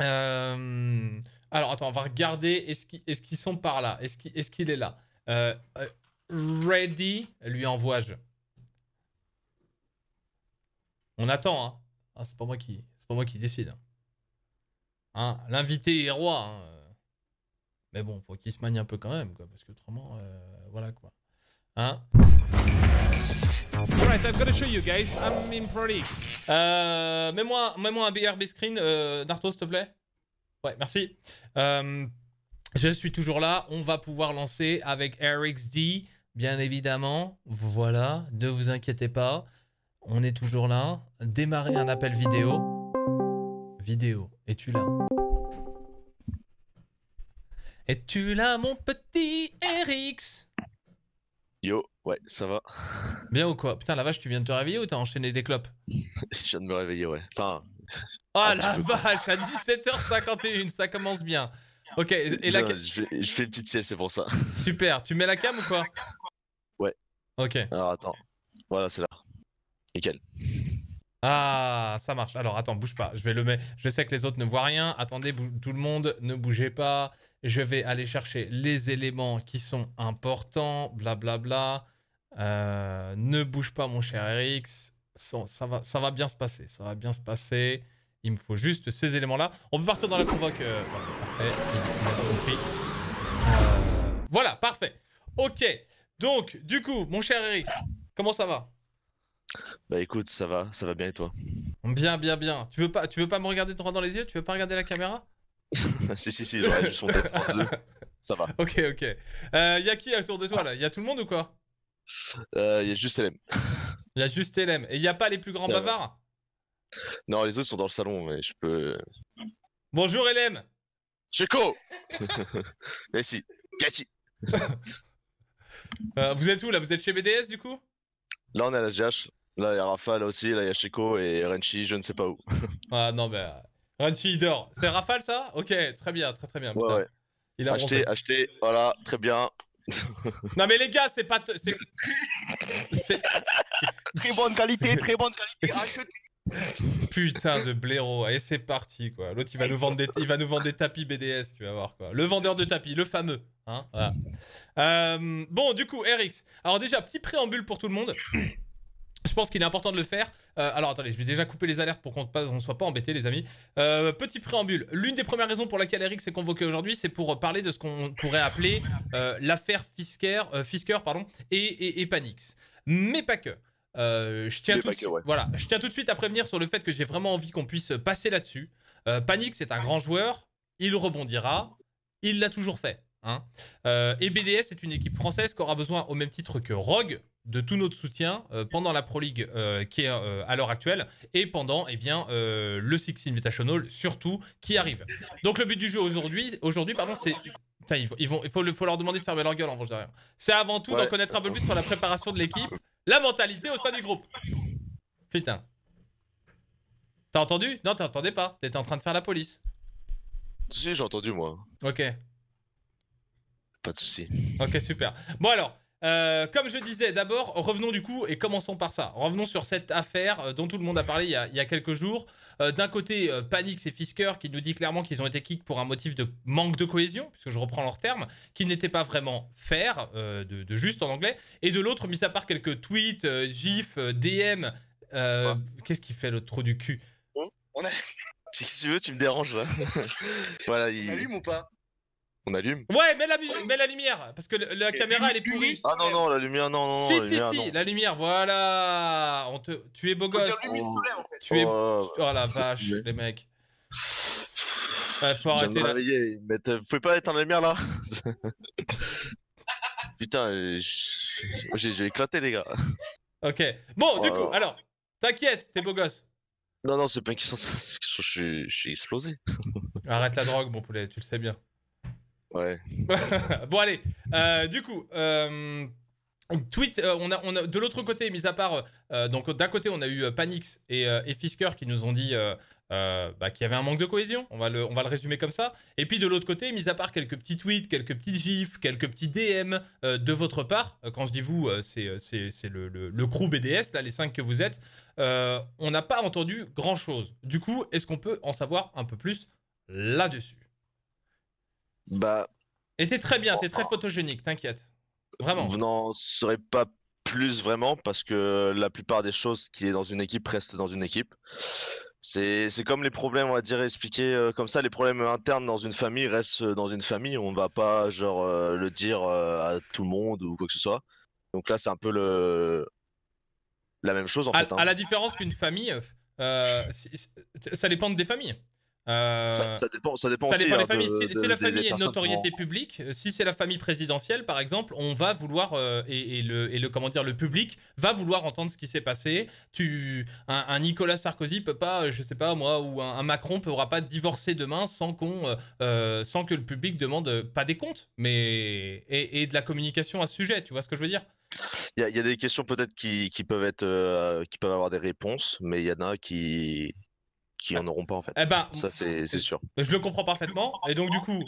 Euh, alors, attends, on va regarder. Est-ce qu'ils sont par là Est-ce qu'il est, là euh, euh, Ready, lui envoie-je. On attend, hein. Ah, c'est pas moi qui, moi qui décide. Hein, l'invité est roi. Hein. Mais bon, faut qu'il se manie un peu quand même, quoi, parce que autrement, voilà quoi mets-moi, moi un BRB screen, euh, Narto, s'il te plaît. Ouais, merci. Euh, je suis toujours là. On va pouvoir lancer avec RxD, bien évidemment. Voilà, ne vous inquiétez pas. On est toujours là. Démarrez un appel vidéo. Vidéo, es-tu là Es-tu là, mon petit RX Yo, ouais, ça va. Bien ou quoi Putain, la vache, tu viens de te réveiller ou t'as enchaîné des clopes Je viens de me réveiller, ouais. Enfin. Oh la vache, à 17h51, ça commence bien. Ok, et la... je, fais, je fais une petite sieste, c'est pour ça. Super, tu mets la cam ou quoi Ouais. Ok. Alors attends, voilà, c'est là. Nickel. Ah, ça marche. Alors attends, bouge pas. Je vais le mettre. Je sais que les autres ne voient rien. Attendez, tout le monde, ne bougez pas je vais aller chercher les éléments qui sont importants, blablabla. Bla euh, bla. ne bouge pas, mon cher Eric. Ça, va, ça va bien se passer. Ça va bien se passer. Il me faut juste ces éléments-là. On peut partir dans la convoque. Euh, euh, voilà, parfait. Ok. Donc, du coup, mon cher Eric, comment ça va Bah écoute, ça va. Ça va bien et toi Bien, bien, bien. Tu veux pas, tu veux pas me regarder droit dans les yeux Tu veux pas regarder la caméra si, si, si, j'aurais juste Ça va. Ok, ok. Euh, y a qui autour de toi là Y a tout le monde ou quoi euh, y a juste LM. y a juste LM. Et y a pas les plus grands bavards Non, les autres sont dans le salon, mais je peux. Bonjour LM Checo Merci eh, si, Gachi euh, Vous êtes où là Vous êtes chez BDS du coup Là, on est à la GH. Là, il y a Rafa, là aussi, là, il y a Checo et Renchi, je ne sais pas où. ah non, mais bah, Runfeeder. C'est Rafale ça Ok, très bien, très très bien. Il a acheté, acheté, voilà, très bien. non mais les gars, c'est pas... C'est... très bonne qualité, très bonne qualité, acheté. Putain de blaireau, et c'est parti quoi. L'autre il va nous vendre des, il va nous vendre des tapis BDS, tu vas voir quoi. Le vendeur de tapis, le fameux, hein, euh, bon, du coup, Erix. Alors déjà petit préambule pour tout le monde. Je pense qu'il est important de le faire. Euh, alors attendez, je vais déjà couper les alertes pour qu'on ne soit pas embêtés, les amis. Euh, petit préambule. L'une des premières raisons pour laquelle Eric s'est convoqué aujourd'hui, c'est pour parler de ce qu'on pourrait appeler euh, l'affaire Fisker, pardon, et, Panix. Mais pas que. je, tiens tout de, voilà, je tiens tout de suite à prévenir sur le fait que j'ai vraiment envie qu'on puisse passer là-dessus. Panix est un grand joueur, il rebondira, il l'a toujours fait. Hein. et BDS est une équipe française qui aura besoin, au même titre que Rogue, de tout notre soutien euh, pendant la Pro League euh, qui est euh, à l'heure actuelle et pendant eh bien, le Six Invitational surtout qui arrive. Donc le but du jeu aujourd'hui, aujourd'hui pardon, c'est... ils, vont, il faut, leur demander de fermer leur gueule en revanche derrière. C'est avant tout d'en connaître un peu plus sur la préparation de l'équipe, la mentalité au sein du groupe. Putain. T'as entendu Non, t'entendais pas. T'étais en train de faire la police. Si, j'ai entendu moi. Ok. Pas de souci. Ok, super. Bon alors, euh, comme je disais, d'abord, revenons du coup et commençons par ça. Revenons sur cette affaire euh, dont tout le monde a parlé il y a, quelques jours. Euh, d'un côté, Panix et Fisker qui nous dit clairement qu'ils ont été kick pour un motif de manque de cohésion, puisque je reprends leur terme, qui n'était pas vraiment fair, de, juste en anglais. Et de l'autre, mis à part quelques tweets, gifs, DM, qu'est-ce qu'il fait le trou du cul Si tu veux, tu me déranges hein. voilà, il... allume ou pas on allume Ouais, mets la, lumière, parce que la caméra, elle est pourrie. Ah non, non, la lumière, non, non. Si, si, si, la lumière, voilà. On te... Tu es beau gosse. Oh. solaire, en fait. Tu es... Oh, oh la vache, les mecs. faut arrêter là. Mais euh, vous pouvez pas éteindre la lumière là Putain, euh, j'ai éclaté les gars. Ok. Bon, du coup, alors, t'inquiète, t'es beau gosse. Non, non, c'est pas une question. Je suis explosé. Arrête la drogue, mon poulet, tu le sais bien. Ouais. bon, allez. Euh, du coup. Euh, tweet, euh, on, a, on a, de l'autre côté, mis à part, donc d'un côté on a eu Panix et, Fisker qui nous ont dit bah, qu'il y avait un manque de cohésion, on va, le, on va le résumer comme ça. Et puis de l'autre côté, mis à part quelques petits tweets, quelques petits gifs, quelques petits DM de votre part, quand je dis vous, c'est, c'est, le, le, le, crew BDS, là les cinq que vous êtes, on n'a pas entendu grand chose. Du coup, est-ce qu'on peut en savoir un peu plus là-dessus bah. Et t'es très bien, oh, t'es très oh. photogénique, t'inquiète. Vraiment. Vous n'en serez pas plus vraiment parce que la plupart des choses qui est dans une équipe restent dans une équipe. C'est comme les problèmes, on va dire, expliqués euh, comme ça, les problèmes internes dans une famille restent dans une famille. On va pas, genre, euh, le dire euh, à tout le monde ou quoi que ce soit. Donc là, c'est un peu le... la même chose, en fait. Hein. À la différence qu'une famille, ça dépend des familles. Euh, ça, dépend, ça dépend, si, la famille est de notoriété publique, euh, si c'est la famille présidentielle, par exemple, on va vouloir euh, et, le, public va vouloir entendre ce qui s'est passé. Tu, un, Nicolas Sarkozy peut pas, je sais pas moi, ou un, Macron ne pourra pas divorcer demain sans qu'on, sans que le public demande pas des comptes, mais et, de la communication à ce sujet. Tu vois ce que je veux dire? Il y, a des questions peut-être qui, peuvent être, qui peuvent avoir des réponses, mais il y en a qui, qui en auront pas en fait. Eh ben, ça c'est sûr. Je le comprends parfaitement. Et donc du coup,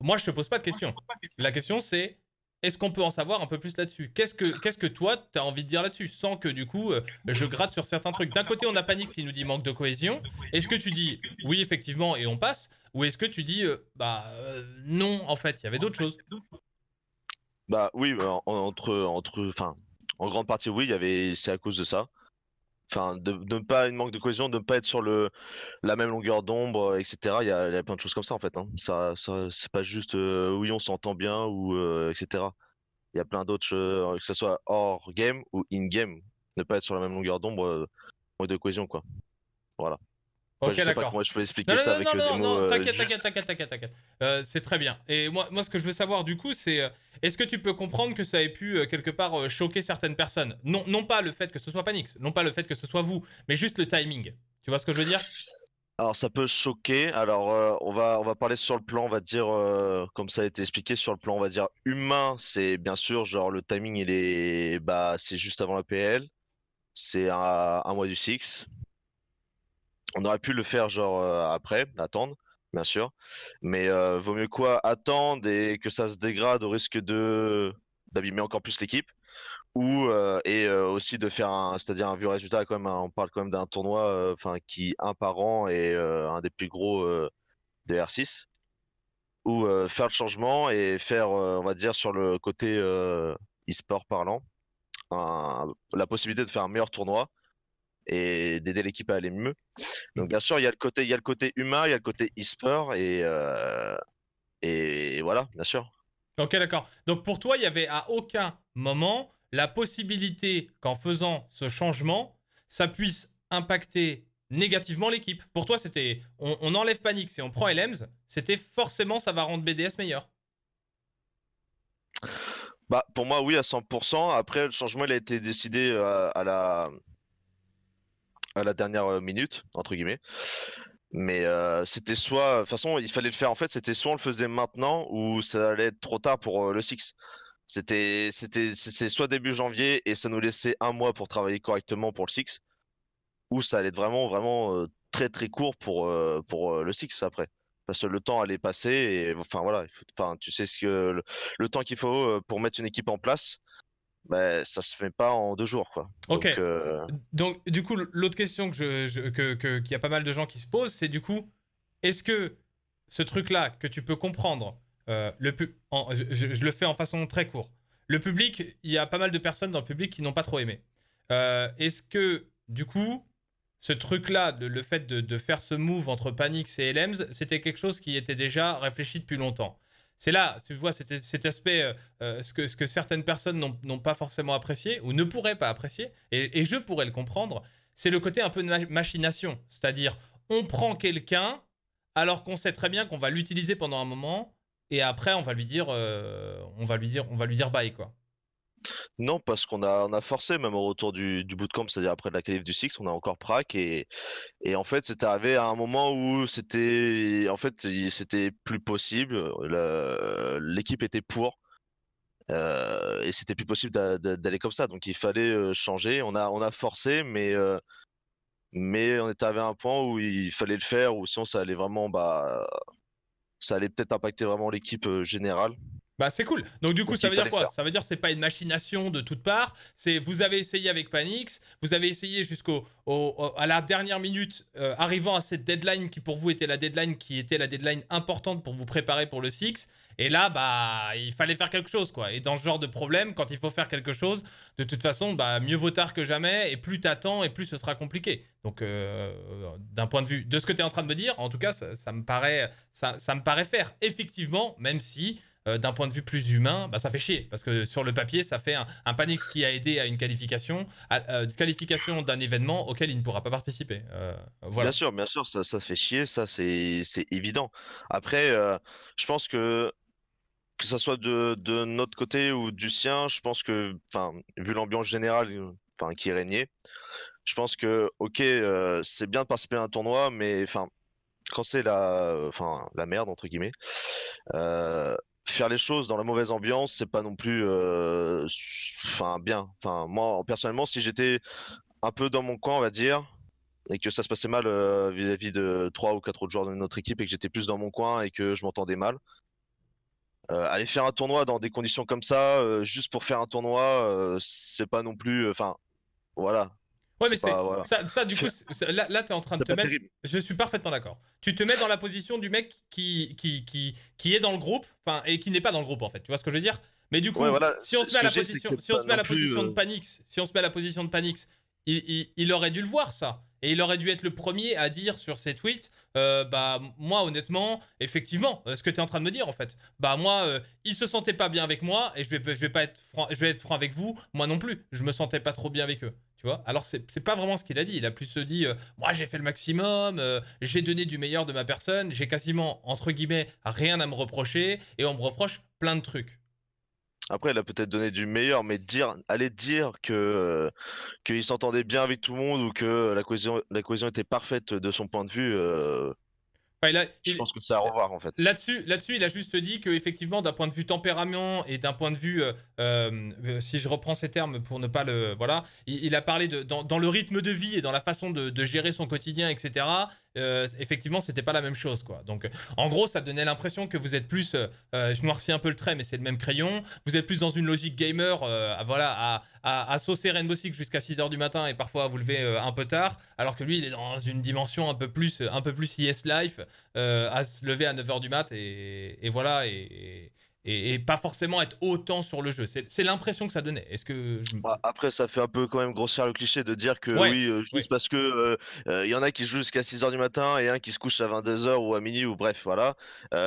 moi je te pose pas de question. La question c'est est-ce qu'on peut en savoir un peu plus là-dessus Qu'est-ce que qu'est-ce que toi tu as envie de dire là-dessus sans que du coup euh, je gratte sur certains trucs. D'un côté, on a panique s'il nous dit manque de cohésion. Est-ce que tu dis oui effectivement et on passe ou est-ce que tu dis euh, bah euh, non en fait, il y avait d'autres choses Bah oui, entre entre enfin en grande partie oui, il y avait c'est à cause de ça enfin, de, ne pas une manque de cohésion, de ne pas être sur le la même longueur d'ombre, etc. Euh, il y, a, plein de choses comme ça en fait. Hein. Ça, ça c'est pas juste euh, oui on s'entend bien ou euh, etc. Il y a plein d'autres, choses, que ce soit hors game ou in game, ne pas être sur la même longueur d'ombre, manque de cohésion quoi. Voilà. Ok, je sais pas comment je peux expliquer ça avec non, euh, des mots. Euh, non, t'inquiète, t'inquiète, t'inquiète, t'inquiète. Euh, c'est très bien. Et moi, moi, ce que je veux savoir du coup, c'est est-ce que tu peux comprendre que ça ait pu quelque part choquer certaines personnes Non, non pas le fait que ce soit Panix, non pas le fait que ce soit vous, mais juste le timing. Tu vois ce que je veux dire alors ça peut choquer. Alors on va on va parler sur le plan, on va dire comme ça a été expliqué sur le plan, on va dire humain, c'est bien sûr genre le timing il est bah c'est juste avant la PL, c'est un, un mois du 6. On aurait pu le faire genre euh, après, attendre, bien sûr. Mais euh, vaut mieux quoi attendre et que ça se dégrade au risque de d'abîmer encore plus l'équipe ou euh, et aussi de faire un c'est-à-dire un vieux résultat quand même hein. on parle quand même d'un tournoi enfin qui un par an est un des plus gros de R6 ou faire le changement et faire on va dire sur le côté e-sport parlant la possibilité de faire un meilleur tournoi et d'aider l'équipe à aller mieux. Donc mhm. bien sûr, il y a le côté, il y a le côté humain, il y a le côté e-sport et, euh, et voilà, bien sûr. Ok, d'accord. Donc pour toi, il y avait à aucun moment la possibilité qu'en faisant ce changement, ça puisse impacter négativement l'équipe. Pour toi, c'était on, enlève Panix et on prend LMs, c'était forcément ça va rendre BDS meilleur. Bah, pour moi, oui, à 100%. Après, le changement, il a été décidé euh, à la, à la dernière euh, minute, entre guillemets. Mais euh, c'était soit, de toute façon, il fallait le faire en fait, c'était soit on le faisait maintenant ou ça allait être trop tard pour euh, le Six. C'était, c'était, soit début janvier et ça nous laissait un mois pour travailler correctement pour le Six, ou ça allait être vraiment, vraiment très très court pour, pour le Six après. Parce que le temps allait passer et enfin voilà, enfin, tu sais ce que le temps qu'il faut pour mettre une équipe en place bah, ça se fait pas en deux jours. Quoi. Ok. Donc, euh, du coup, l'autre question qu'il je, que, y a pas mal de gens qui se posent, c'est du coup, est-ce que ce truc-là que tu peux comprendre, euh, le plus je, le fais en façon très court le public, il y a pas mal de personnes dans le public qui n'ont pas trop aimé. Euh, est-ce que, du coup, ce truc-là, le, le, fait de, faire ce move entre Panix et LMs, c'était quelque chose qui était déjà réfléchi depuis longtemps c'est là, tu vois, cet, cet aspect, euh, euh, ce, que, ce que certaines personnes n'ont pas forcément apprécié ou ne pourraient pas apprécier, et, je pourrais le comprendre, c'est le côté un peu de machination. C'est-à-dire, on prend quelqu'un alors qu'on sait très bien qu'on va l'utiliser pendant un moment, et après, on va lui dire, euh, on va lui dire, on va lui dire bye, quoi. Non, parce qu'on a, on a forcé, même au retour du, du bootcamp, c'est-à-dire après la qualif du Six, on a encore Prac. Et, en fait, c'était arrivé à un moment où c'était en fait, c'était plus possible. L'équipe était pour. Euh, et c'était plus possible d'aller comme ça. Donc il fallait euh, changer. On a, forcé, mais, euh, mais on était arrivé à un point où il fallait le faire, ou sinon ça allait vraiment. Bah, ça allait peut-être impacter vraiment l'équipe générale. Bah, c'est cool. Donc du coup, ça veut dire quoi Ça veut dire c'est pas une machination de toutes parts. C'est vous avez essayé avec Panix, vous avez essayé jusqu'au à la dernière minute, euh, arrivant à cette deadline qui pour vous était la deadline qui était la deadline importante pour vous préparer pour le Six. Et là, bah il fallait faire quelque chose quoi. Et dans ce genre de problème, quand il faut faire quelque chose, de toute façon, bah mieux vaut tard que jamais. Et plus t'attends, et plus ce sera compliqué. Donc euh, d'un point de vue de ce que tu es en train de me dire, en tout cas, ça, me paraît ça me paraît faire effectivement, même si euh, d'un point de vue plus humain, bah, ça fait chier. Parce que sur le papier, ça fait un, panique qui a aidé à une qualification, euh, qualification d'un événement auquel il ne pourra pas participer. Euh, voilà. Bien sûr, bien sûr, ça, ça fait chier, ça c'est évident. Après, je pense que que ça soit de, notre côté ou du sien, je pense que, enfin, vu l'ambiance générale qui régnait, je pense que, ok, c'est bien de participer à un tournoi, mais enfin, quand c'est la, enfin, la merde entre guillemets, euh, faire les choses dans la mauvaise ambiance, c'est pas non plus, euh, enfin bien. Enfin moi personnellement, si j'étais un peu dans mon coin, on va dire, et que ça se passait mal euh, vis-à-vis de trois ou quatre autres joueurs de notre équipe et que j'étais plus dans mon coin et que je m'entendais mal. Euh, aller faire un tournoi dans des conditions comme ça, juste pour faire un tournoi, c'est pas non plus. Enfin, voilà. Ouais, mais c'est ça, du coup, là, là tu es en train de te mettre. Je suis parfaitement d'accord. Tu te mets dans la position du mec qui, qui, qui, qui est dans le groupe et qui n'est pas dans le groupe, en fait. Tu vois ce que je veux dire Mais du coup, si on se met à la position, si on se met la position de euh, Panix, si on se met à la position de Panix, il, il, aurait dû le voir, ça. Et il aurait dû être le premier à dire sur ses tweets euh, Bah, moi, honnêtement, effectivement, euh, ce que tu es en train de me dire, en fait. Bah, moi, il se sentait pas bien avec moi, et je vais, je vais, pas être franc, je vais être franc avec vous, moi non plus. Je me sentais pas trop bien avec eux. Tu vois Alors, c'est pas vraiment ce qu'il a dit. Il a plus se dit euh, Moi, j'ai fait le maximum, euh, j'ai donné du meilleur de ma personne, j'ai quasiment, entre guillemets, rien à me reprocher, et on me reproche plein de trucs. Après, il a peut-être donné du meilleur, mais dire, aller dire que euh, qu'il s'entendait bien avec tout le monde ou que la cohésion, était parfaite de son point de vue, je pense que c'est à revoir en fait. Là-dessus, là il a juste dit qu'effectivement, d'un point de vue tempérament et d'un point de vue, euh, euh, euh, si je reprends ces termes pour ne pas le, voilà, il, a parlé de dans, le rythme de vie et dans la façon de gérer son quotidien, etc. Euh, effectivement, c'était pas la même chose, quoi. Donc, euh, en gros, ça donnait l'impression que vous êtes plus, euh, je noircis un peu le trait, mais c'est le même crayon. Vous êtes plus dans une logique gamer, à, voilà, à, à, saucer Rainbow Six jusqu'à 6 h du matin et parfois à vous lever un peu tard, alors que lui, il est dans une dimension un peu plus, un peu plus yes Life, à se lever à 9 h du mat et voilà, et, et, pas forcément être autant sur le jeu. C'est l'impression que ça donnait. Est-ce que bah, après ça fait un peu quand même grossir le cliché de dire que oui euh, juste parce que il euh, euh, y en a qui jouent jusqu'à 6h du matin et un qui se couche à 22h ou à minuit ou bref voilà.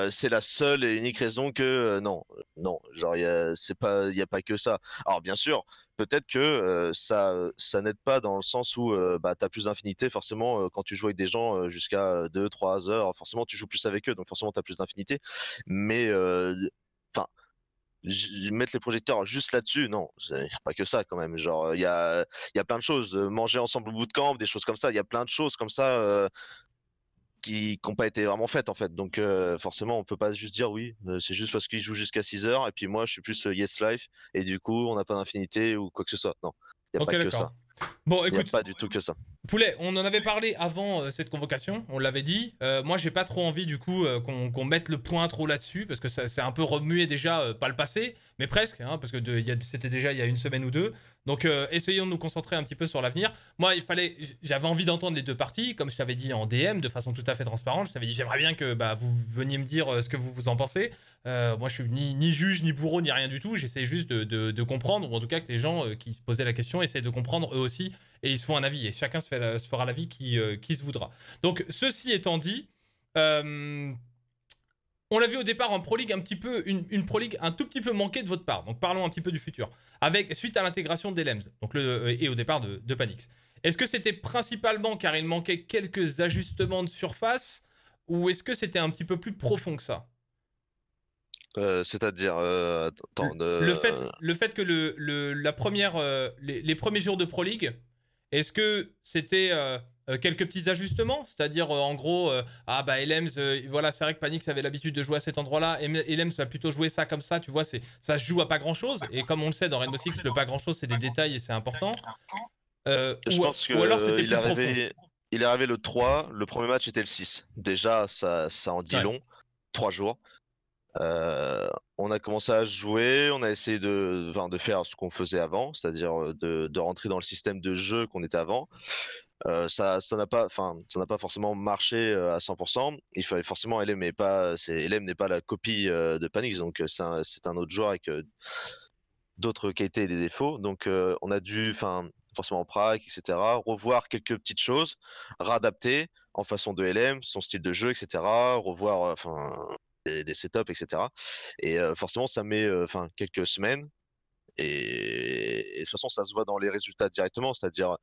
c'est la seule et unique raison que non non genre c'est pas il y a pas que ça. Alors bien sûr peut-être que ça, ça n'aide pas dans le sens où bah, tu as plus d'infinité. Forcément, quand tu joues avec des gens jusqu'à 2, 3 heures, forcément, tu joues plus avec eux, donc forcément, tu as plus d'infinité. Mais Enfin, mettre les projecteurs juste là-dessus, non, c'est pas que ça quand même. Genre, il y a, y a plein de choses. Euh, manger ensemble au bout de camp, des choses comme ça. Il y a plein de choses comme ça euh, qui n'ont pas été vraiment faites en fait. Donc, euh, forcément, on peut pas juste dire oui, c'est juste parce qu'ils jouent jusqu'à 6 heures et puis moi je suis plus yes life et du coup on n'a pas d'infinité ou quoi que ce soit. Non, il n'y a pas que ça. Bon, écoute, pas du tout que ça. Poulet, on en avait parlé avant euh, cette convocation, on l'avait dit. Euh, moi, j'ai pas trop envie du coup euh, qu'on mette le point trop là-dessus parce que c'est un peu remué déjà, pas le passé, mais presque, hein, parce que c'était déjà il y a une semaine ou deux. Donc euh, essayons de nous concentrer un petit peu sur l'avenir. Moi, il fallait, j'avais envie d'entendre les deux parties, comme je t'avais dit en DM, de façon tout à fait transparente. Je t'avais dit, j'aimerais bien que bah, vous veniez me dire euh, ce que vous vous en pensez. Euh, moi, je suis ni, juge, ni bourreau, ni rien du tout. J'essaie juste de, comprendre, ou en tout cas que les gens qui se posaient la question essayent de comprendre eux aussi, et ils se font un avis. Et chacun se, fera l'avis qui, qui se voudra. Donc, ceci étant dit, on l'a vu au départ en Pro League un petit peu, une, Pro League un tout petit peu manqué de votre part. Donc parlons un petit peu du futur. Avec, suite à l'intégration des euh, et au départ de, Panix. Est-ce que c'était principalement car il manquait quelques ajustements de surface ou est-ce que c'était un petit peu plus profond que ça euh, C'est-à-dire, euh, le, fait, que le, la première, les, les, premiers jours de Pro League, est-ce que c'était euh, quelques petits ajustements, c'est-à-dire euh, en gros, euh, ah bah voilà, c'est vrai que Panix avait l'habitude de jouer à cet endroit-là, et Elems va plutôt jouer ça comme ça, tu vois, ça se joue à pas grand-chose, et comme on le sait dans Rainbow Six, le pas grand-chose c'est des détails et c'est important. Je pense que il, est arrivé le 3, le premier match était le 6. Déjà, ça, ça en dit long, 3 jours. on a commencé à jouer, on a essayé de, de faire ce qu'on faisait avant, c'est-à-dire de, de rentrer dans le système de jeu qu'on était avant. Euh, ça, n'a pas, enfin, ça n'a pas forcément marché euh, à 100%. Il fallait forcément LM n'est pas, c'est LM n'est pas la copie euh, de Panix, donc c'est un, autre joueur avec d'autres qualités et des défauts. Donc on a dû, enfin, forcément en Prague, etc. Revoir quelques petites choses, réadapter en façon de LM, son style de jeu, etc. Revoir, enfin. Des, setups, etc. Et forcément, ça met enfin quelques semaines. Et, et de toute façon, ça se voit dans les résultats directement. C'est-à-dire,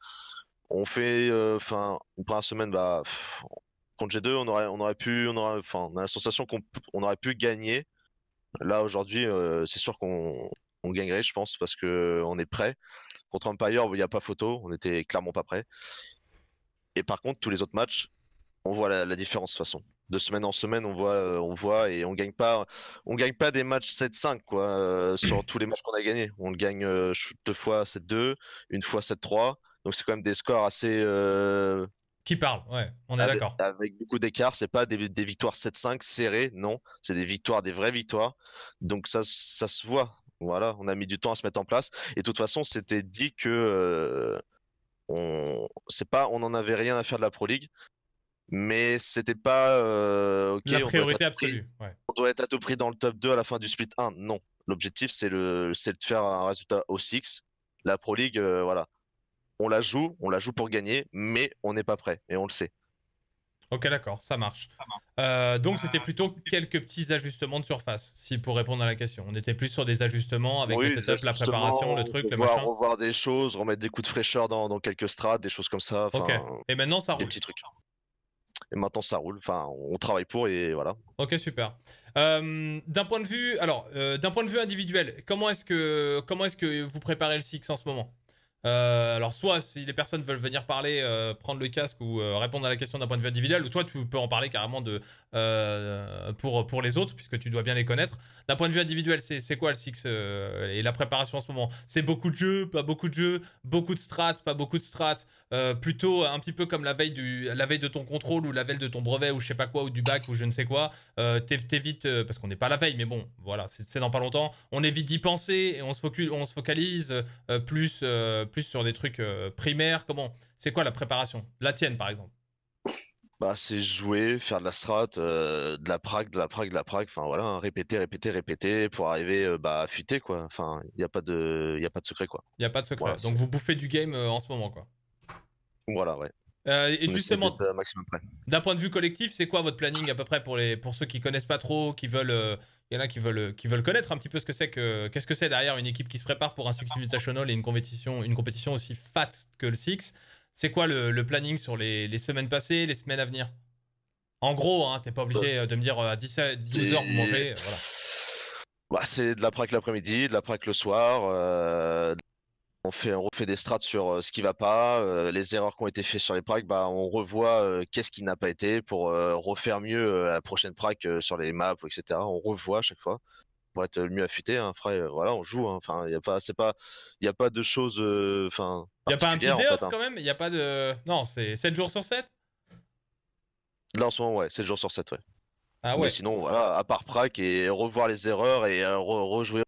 on fait, euh, enfin, une première semaine, bah, contre G2, on aurait, on aurait pu, on enfin, a la sensation qu'on on aurait pu gagner. Là aujourd'hui, euh, c'est sûr qu'on on gagnerait, je pense, parce que euh, on est prêt. Contre Empire, il n'y a pas photo, on était clairement pas prêt. Et par contre, tous les autres matchs, on voit la, différence de toute façon. De semaine en semaine, on voit, on voit et on gagne pas, on gagne pas des matchs 7-5 quoi. sur tous les matchs qu'on a gagnés, on le gagne deux fois 7-2, une fois 7-3. Donc c'est quand même des scores assez. Euh, qui parle ouais, on est d'accord. Avec beaucoup d'écart, c'est pas des, victoires 7-5 serrées, non. C'est des victoires, des vraies victoires. Donc ça, ça se voit. Voilà, on a mis du temps à se mettre en place. Et de toute façon, c'était dit que. Euh, on... C'est pas, on n'en avait rien à faire de la Pro League mais c'était pas euh, la priorité absolue. On doit être à tout prix dans le top 2 à la fin du split 1. Non, l'objectif c'est le c'est de faire un résultat au 6. La Pro League, voilà, on la joue, on la joue pour gagner, mais on n'est pas prêt et on le sait. Ok, d'accord, ça marche. Euh, donc, c'était plutôt quelques petits ajustements de surface, si pour répondre à la question. On était plus sur des ajustements avec le setup, la préparation, le truc, le machin. Revoir des choses, remettre des coups de fraîcheur dans, quelques strats, des choses comme ça. Ok. Et maintenant, ça roule. Des petits trucs. Et maintenant, ça roule. Enfin, on travaille pour et voilà. Ok, super. Euh, d'un point de vue, alors, euh, d'un point de vue individuel, comment est-ce que comment est-ce que vous préparez le six en ce moment euh, alors, soit si les personnes veulent venir parler, euh, prendre le casque ou euh, répondre à la question d'un point de vue individuel, ou toi, tu peux en parler carrément de, pour, pour les autres, puisque tu dois bien les connaître. D'un point de vue individuel, c'est quoi le Six et la préparation en ce moment C'est beaucoup de jeux, pas beaucoup de jeux, beaucoup de strats, pas beaucoup de strats, plutôt un petit peu comme la veille, du, la veille de ton contrôle ou la veille de ton brevet ou je sais pas quoi, ou du bac ou je ne sais quoi. T'évites, parce qu'on n'est pas la veille, mais bon, voilà, c'est dans pas longtemps. On évite d'y penser et on se, on se focalise plus plus sur des trucs euh, primaires. Comment C'est quoi la préparation La tienne, par exemple bah, c'est jouer, faire de la strat, euh, de la prague, de la prague, de la prague. Enfin voilà, hein, répéter, répéter, répéter pour arriver euh, bah, à fuiter quoi. Enfin, il n'y a pas de, il a pas de secret quoi. Il y a pas de secret. Donc vous bouffez du game en ce moment quoi. Voilà ouais. et justement, d'un point de vue collectif, c'est quoi votre planning à peu près pour les, pour ceux qui connaissent pas trop, qui veulent il y en a qui veulent, euh, qui veulent connaître un petit peu ce que c'est que qu'est-ce que c'est derrière une équipe qui se prépare pour un Six Invitational et une compétition, une compétition aussi fat que le Six. C'est quoi le, planning sur les, les, semaines passées, les semaines à venir En gros, hein, t'es pas obligé bah, euh, de me dire euh, à 10, 12 heures vous mangez. Voilà. Bah, c'est de la prac l'après-midi, de la prac le soir, on, fait, refait des strats sur euh, ce qui va pas, euh, les erreurs qui ont été faites sur les pracs, bah, on revoit euh, qu'est-ce qui n'a pas été pour refaire mieux la prochaine prac sur les maps, etc. On revoit à chaque fois pour être mieux affûté. Hein. voilà, on joue. Hein. Enfin, il y a pas, c'est pas, il y a pas de choses. Enfin, il y a pas un petit hein. quand même. Il y a pas de. Non, c'est 7 jours sur 7 Là en ce moment, ouais, 7 jours sur 7 ouais. Ah ouais. sinon, voilà, à part Prac et revoir les erreurs et rejouer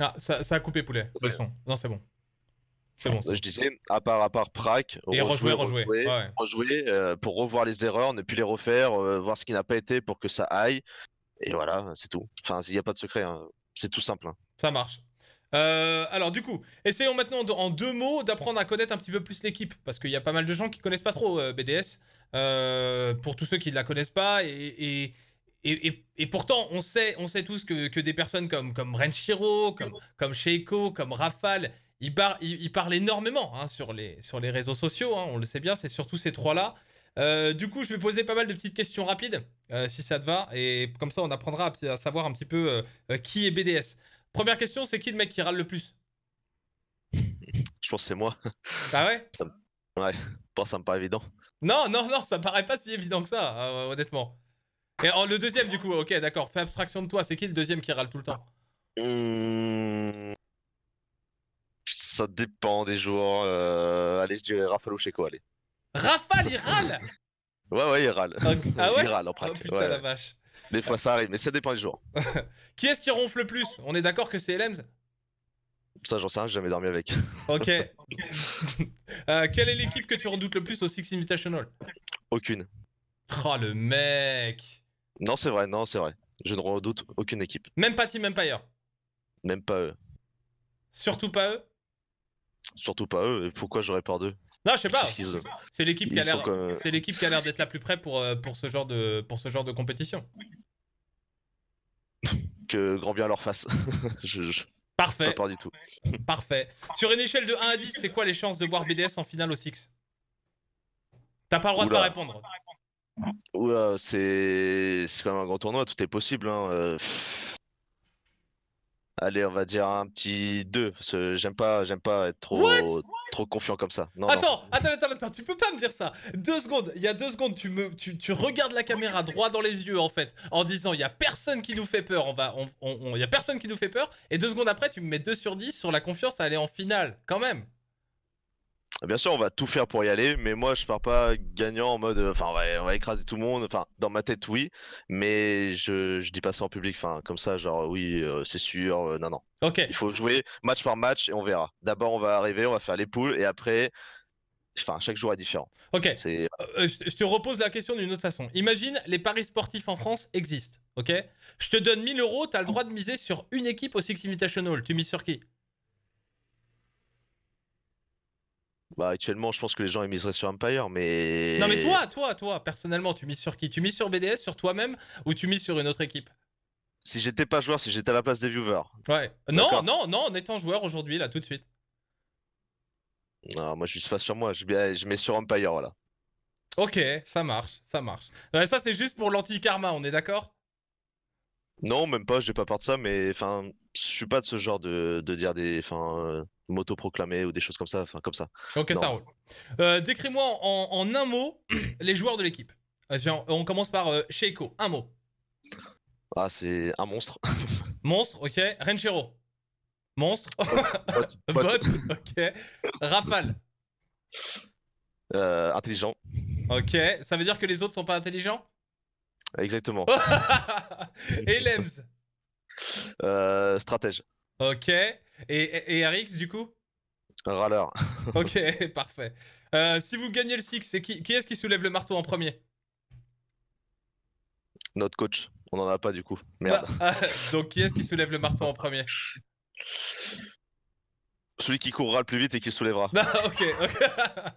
ah, ça, a coupé poulet, Non, c'est bon. C'est bon. Bah, je disais, à part, à part Prac, rejouer, rejouer, rejouer, euh, pour revoir les erreurs, ne plus les refaire, euh, voir ce qui n'a pas été pour que ça aille. Et voilà, c'est tout. Enfin, il n'y a pas de secret. Hein. C'est tout simple. Hein. Ça marche. Euh, alors du coup, essayons maintenant en deux mots d'apprendre à connaître un petit peu plus l'équipe, parce qu'il y a pas mal de gens qui connaissent pas trop BDS, pour tous ceux qui ne la connaissent pas, et et, pourtant, on sait, on sait tous que, des personnes comme, comme Renshiro, comme, comme Sheiko, comme Rafale, ils, parlent énormément hein, sur, les, sur les réseaux sociaux. Hein, on le sait bien, c'est surtout ces trois-là. Euh, du coup, je vais poser pas mal de petites questions rapides, euh, si ça te va. Et comme ça, on apprendra à, savoir un petit peu euh, qui est BDS. Première question, c'est qui le mec qui râle le plus Je pense que c'est moi. Ah ouais Ouais, bon, ça me paraît évident. Non, non, non, ça me paraît pas si évident que ça, honnêtement. Oh, le deuxième, du coup, ok, d'accord. Fais abstraction de toi. C'est qui le deuxième qui râle tout le temps mmh. Ça dépend des jours. Euh, allez, je dirais Rafale ou Checo, allez. Rafale, il râle Ouais, ouais, il râle. Ah il râle en pratique. Oh, la Des fois, ça arrive, mais ça dépend des jours. qui est-ce qui ronfle le plus On est d'accord que c'est LMs ça, j'en sais rien, j'ai jamais dormi avec. ok. Euh, quelle est l'équipe que tu redoutes le plus au Six Invitational Aucune. Oh le mec non, c'est vrai, non, c'est vrai. Je ne redoute aucune équipe. Même pas pas ailleurs Même pas eux. Surtout pas eux Surtout pas eux. Pourquoi j'aurais peur d'eux Non, je sais pas. Euh, c'est l'équipe qui a l'air d'être la plus près pour, euh, pour, ce genre de, pour ce genre de compétition. que grand bien leur fasse. Parfait. Pas peur du tout. Parfait. Sur une échelle de 1 à 10, c'est quoi les chances de voir BDS en finale au 6 T'as pas le droit de pas répondre. Oula, c'est quand même un grand tournoi, tout est possible. Hein. Euh, Allez, on va dire un petit 2. J'aime pas, j'aime pas être trop, trop confiant comme ça. Non, attends, attends, attends, attends, tu peux pas me dire ça. Deux secondes, il y a deux secondes, tu, me, tu, regardes la caméra droit dans les yeux en fait, en disant il y a personne qui nous fait peur, on va, on, on, y a personne qui nous fait peur, et deux secondes après, tu me mets 2 sur 10 sur la confiance à aller en finale, quand même. Bien sûr, on va tout faire pour y aller, mais moi, je pars pas gagnant en mode, enfin, on va, écraser tout le monde. Enfin, dans ma tête, oui, mais je, je dis pas ça en public. Enfin, comme ça, genre, oui, euh, c'est sûr. Euh, non, non. Ok. Il faut jouer match par match et on verra. D'abord, on va arriver, on va faire les poules et après, enfin, chaque jour est différent. Ok. Euh, je te repose la question d'une autre façon. Imagine, les paris sportifs en France existent, ok Je te donne 1000 euros, tu as le droit de miser sur une équipe au Six Invitational. Tu mises sur qui Bah, actuellement, je pense que les gens ils miseraient sur Empire, mais. Non, mais toi, toi, toi, personnellement, tu mises sur qui Tu mises sur BDS, sur toi-même, ou tu mises sur une autre équipe Si j'étais pas joueur, si j'étais à la place des viewers. Ouais. Non, non, non, en étant joueur aujourd'hui, là, tout de suite. Non, moi, je mise pas sur moi, je, je mets sur Empire, voilà. Ok, ça marche, ça marche. Ouais, ça, c'est juste pour l'anti-karma, on est d'accord Non, même pas, j'ai pas peur de ça, mais enfin, je suis pas de ce genre de, dire des. Enfin. Euh, Moto proclamé ou des choses comme ça, enfin comme ça. Ok, ça roule. Euh, décris-moi en, un mot les joueurs de l'équipe. Euh, on commence par euh, Sheiko, un mot. Ah, c'est un monstre. monstre, ok. Renchero. Monstre. Bot. Bot. ok. Rafale. intelligent. Ok, ça veut dire que les autres sont pas intelligents Exactement. Et Stratège. Ok. Et, et du coup Râleur. ok, parfait. Euh, si vous gagnez le Six, c'est qui, est-ce qui soulève le marteau en premier Notre coach. On n'en a pas du coup. Merde. Ah, donc qui est-ce qui soulève le marteau en premier Celui qui courra le plus vite et qui soulèvera.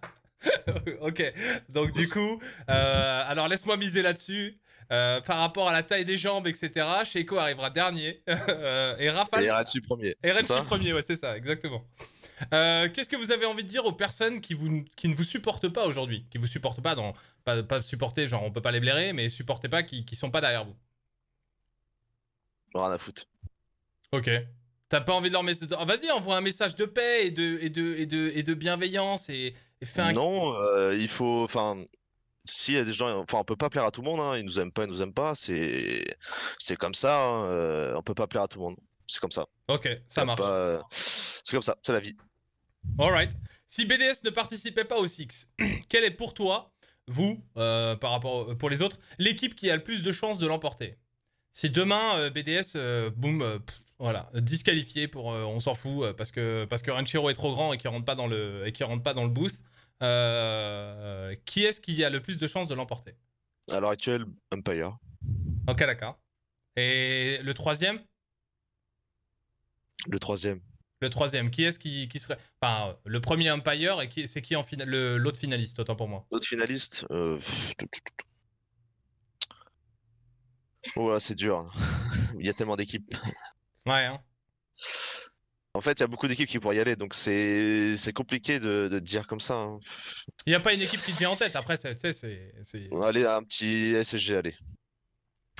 ok, donc du coup, euh, alors laisse-moi miser là-dessus. Euh, par rapport à la taille des jambes, etc. Sheiko arrivera dernier euh, et Raphaël. Et premier. Et Ratsu premier, ouais, c'est ça, exactement. Euh, qu'est-ce que vous avez envie de dire aux personnes qui, vous, qui ne vous supportent pas aujourd'hui Qui ne vous supportent pas dans. Pas, supporter, genre on peut pas les blairer, mais supportez pas qui, ne sont pas derrière vous. Rien à foutre. Ok. T'as pas envie de leur mettre. Ah, vas-y, envoie un message de paix et de, et de, et de, bienveillance et, fais un. Non, il faut. Enfin, si y a des gens, enfin, on peut pas plaire à tout le monde. Hein. Ils nous aiment pas, ils nous aiment pas. C'est, c'est comme ça. On hein. euh, on peut pas plaire à tout le monde. C'est comme ça. Ok, ça marche. C'est comme ça. C'est la vie. Alright. Si BDS ne participait pas au Six, quelle est pour toi, vous, euh, par rapport pour les autres, l'équipe qui a le plus de chances de l'emporter Si demain euh, BDS, boum, voilà, disqualifié pour, on s'en fout parce que parce que est trop grand et qu'il rentre pas dans le et qui rentre pas dans le booth. Euh, qui est-ce qui a le plus de chances de l'emporter À l'heure actuelle, Empire. Ok, d'accord. Et le troisième Le troisième. Le troisième. Qui est-ce qui, serait. Enfin, le premier Empire et c'est qui en fina... l'autre finaliste, autant pour moi L'autre finaliste euh, Ouais, oh c'est dur. Hein. Il y a tellement d'équipes. Ouais, hein. En fait, il y a beaucoup d'équipes qui pourraient y aller, donc c'est compliqué de, dire comme ça. Hein. Il y n'y a pas une équipe qui te vient en tête, après, tu sais, c'est... On va aller à un petit SSG, allez.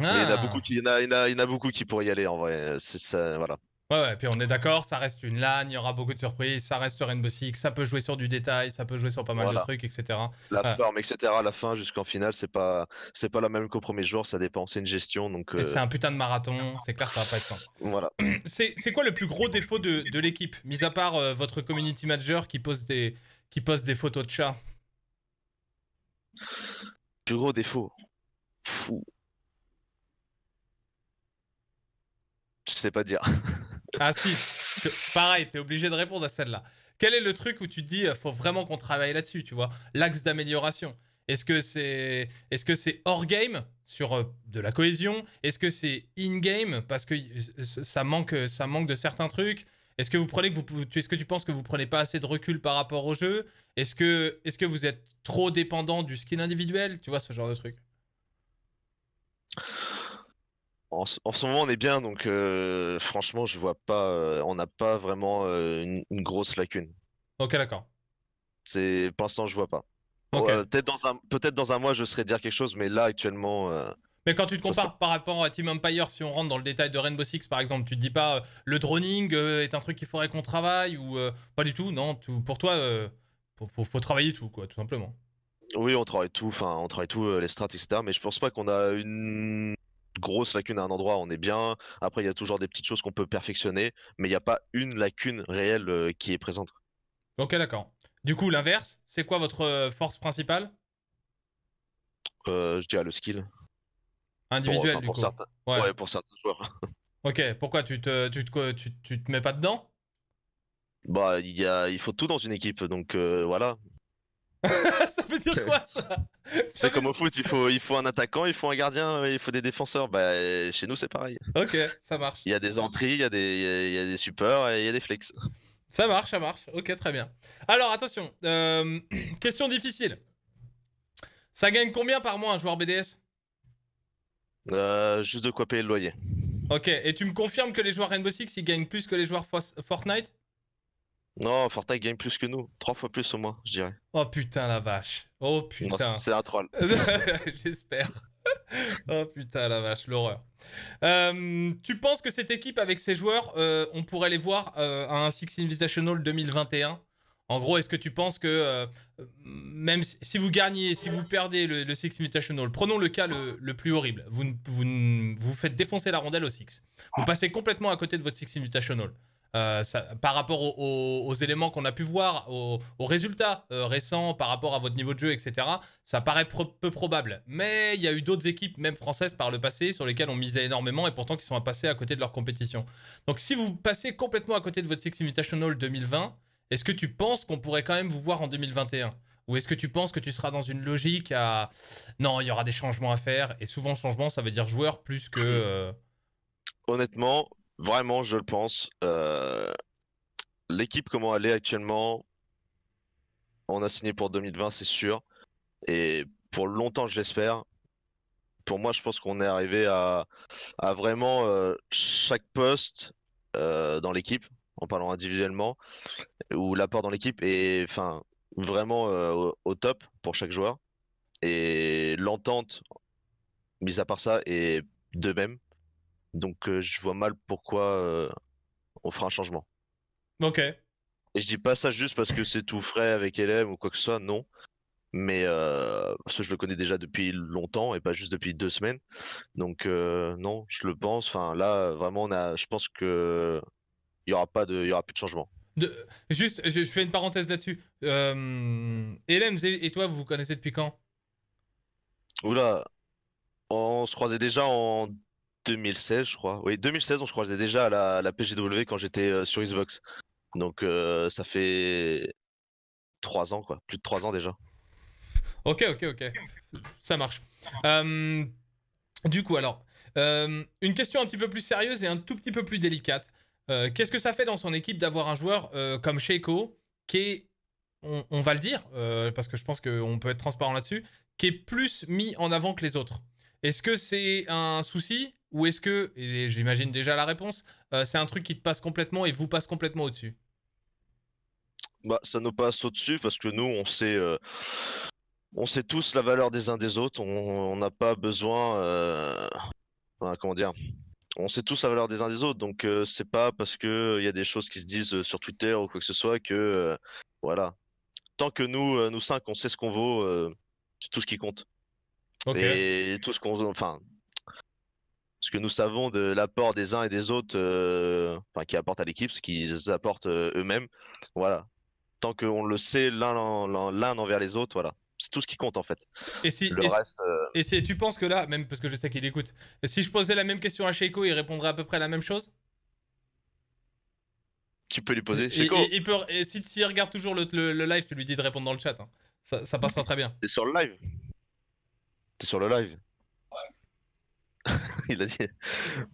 Il, y en a ah. beaucoup qui, a, beaucoup qui pourraient y aller, en vrai. Ça, voilà. Ouais, puis on est d'accord, ça reste une LAN, il y aura beaucoup de surprises, ça reste Rainbow Six, ça peut jouer sur du détail, ça peut jouer sur pas mal de trucs, etc. La forme, etc. À la fin jusqu'en finale, c'est pas, c'est pas la même qu'au premier jour, ça dépend, c'est une gestion. donc. Euh, c'est un putain de marathon, c'est clair, ça va pas être simple. C'est quoi le plus gros défaut de, l'équipe, mis à part euh, votre community manager qui pose des, qui pose des photos de chats Plus gros défaut. Fou. Je sais pas dire. Ah si, pareil, t'es obligé de répondre à celle-là. Quel est le truc où tu te dis, faut vraiment qu'on travaille là-dessus, tu vois L'axe d'amélioration. Est-ce que c'est est-ce que c'est hors game sur euh, de la cohésion Est-ce que c'est in game parce que euh, ça manque euh, ça manque de certains trucs Est-ce que vous prenez que vous est-ce que tu penses que vous prenez pas assez de recul par rapport au jeu Est-ce que est-ce que vous êtes trop dépendant du skin individuel Tu vois ce genre de truc en, ce moment, on est bien, donc euh, franchement, je vois pas. Euh, on n'a pas vraiment euh, une, grosse lacune. Ok, d'accord. C'est pour l'instant, je vois pas. peut-être dans un, mois, je serais dire quelque chose, mais là, actuellement. mais quand tu te compares par rapport à Team Empire, si on rentre dans le détail de Rainbow Six par exemple, tu te dis pas le droning est un truc qu'il faudrait qu'on travaille ou pas du tout, non Pour toi, faut, faut, travailler tout, quoi, tout simplement. Oui, on travaille tout, enfin, on travaille tout, les strats, etc. Mais je pense pas qu'on a une grosse lacune à un endroit, on est bien. Après, il y a toujours des petites choses qu'on peut perfectionner, mais il n'y a pas une lacune réelle euh, qui est présente. Ok, d'accord. Du coup, l'inverse, c'est quoi votre euh, force principale euh, Je dirais le skill. Individuel, pour, Certains... pour certains joueurs. ok, pourquoi tu te, tu, te, tu, te mets pas dedans Bah, il, y a, il faut tout dans une équipe, donc voilà. ça veut dire quoi ça, C'est comme au foot, il faut, un attaquant, il faut un gardien, il faut des défenseurs. Bah, chez nous, c'est pareil. Ok, ça marche. Il y a des entrées, il y a des, il des et il y a des flex. Ça marche, ça marche. Ok, très bien. Alors, attention, euh, question difficile. Ça gagne combien par mois un joueur BDS euh, Juste de quoi payer le loyer. Ok, et tu me confirmes que les joueurs Rainbow Six, ils gagnent plus que les joueurs Fortnite non, Fortnite gagne plus que nous. Trois fois plus au moins, je dirais. Oh putain la vache. Oh putain. C'est un troll. J'espère. oh putain la vache, l'horreur. Euh, tu penses que cette équipe avec ses joueurs, euh, on pourrait les voir euh, à un Six Invitational 2021 En gros, est-ce que tu penses que même si vous gagnez, si vous perdez le, Six Invitational, prenons le cas le, plus horrible, vous, vous, vous faites défoncer la rondelle au Six. Vous passez complètement à côté de votre Six Invitational. Euh, par rapport aux, éléments qu'on a pu voir, aux, résultats euh, récents, par rapport à votre niveau de jeu, etc., ça paraît peu probable. Mais il y a eu d'autres équipes, même françaises par le passé, sur lesquelles on misait énormément et pourtant qui sont passées à côté de leur compétition. Donc si vous passez complètement à côté de votre Six Invitational 2020, est-ce que tu penses qu'on pourrait quand même vous voir en 2021 ou est-ce que tu penses que tu seras dans une logique à non, il y aura des changements à faire et souvent changement ça veut dire joueur plus que euh, Honnêtement, Vraiment, je le pense. Euh, l'équipe, comment elle est actuellement, on a signé pour 2020, c'est sûr. Et pour longtemps, je l'espère. Pour moi, je pense qu'on est arrivé à, vraiment euh, chaque poste euh, dans l'équipe, en parlant individuellement, où l'apport dans l'équipe est enfin, vraiment au top pour chaque joueur. Et l'entente, mis à part ça, est de même donc euh, je vois mal pourquoi euh, on fera un changement. Ok. Et je dis pas ça juste parce que c'est tout frais avec LM ou quoi que ce soit, non. Mais euh, parce que je le connais déjà depuis longtemps et pas juste depuis deux semaines. Donc euh, non, je le pense. Enfin là, vraiment, on a, je pense que il y aura pas de, il y aura plus de changement. De... Juste, je, fais une parenthèse là-dessus. Euh, LM et toi, vous vous connaissez depuis quand Oula, on se croisait déjà en 2016, je crois. Oui, 2016, je crois que j'étais déjà à la, PGW quand j'étais euh, sur Xbox. Donc euh, ça fait trois ans, quoi. Plus de trois ans déjà. Ok, ok, ok. Ça marche. Euh, du coup, alors, une question un petit peu plus sérieuse et un tout petit peu plus délicate. Qu'est-ce que ça fait dans son équipe d'avoir un joueur comme Sheiko qui est, on, on va le dire, parce que je pense qu'on peut être transparent là-dessus, qui est plus mis en avant que les autres est-ce que c'est un souci ou est-ce que, et j'imagine déjà la réponse, euh, c'est un truc qui te passe complètement et vous passe complètement au-dessus bah, Ça nous passe au-dessus parce que nous, on sait, euh, on sait tous la valeur des uns des autres. On n'a pas besoin. Euh, comment dire on sait tous la valeur des uns des autres, donc c'est pas parce que il y a des choses qui se disent sur Twitter ou quoi que ce soit que voilà. Tant que nous, nous cinq, on sait ce qu'on vaut, c'est tout ce qui compte. Et tout ce qu'on, enfin, que nous savons de l'apport des uns et des autres, euh, enfin, qui apportent à l'équipe, ce qu'ils apportent euh, eux-mêmes. Voilà. Tant qu'on le sait l'un envers les autres, voilà. C'est tout ce qui compte en fait. Et si, et euh, tu penses que là, même parce que je sais qu'il écoute, si je posais la même question à Sheiko, il répondrait à peu près la même chose Tu peux lui poser. Sheiko. Il, peut, et si, tu regardes regarde toujours le, live, tu lui dis de répondre dans le chat. Hein. Ça, ça passera très bien. T'es sur le live C'est sur le live il a dit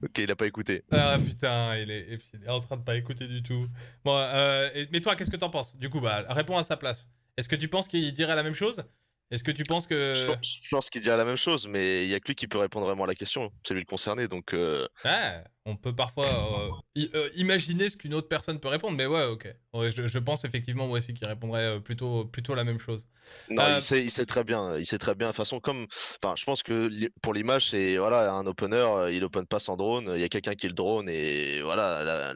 ok il a pas écouté ah putain il est, en train de pas écouter du tout bon euh, mais toi qu'est-ce que t'en penses du coup bah réponds à sa place est-ce que tu penses qu'il dirait la même chose est-ce que tu penses que. Je, pense qu'il dirait la même chose, mais il n'y a que lui qui peut répondre vraiment à la question. C'est lui le concerné, donc. Euh, ah, on peut parfois euh, euh, imaginer ce qu'une autre personne peut répondre, mais ouais, ok. Je, pense effectivement, moi aussi, qu'il répondrait plutôt, plutôt la même chose. Non, il, sait, très bien. Il sait très bien. De façon, comme. Enfin, je pense que pour l'image, c'est voilà, un opener, il open pas sans drone, il y a quelqu'un qui le drone, et voilà,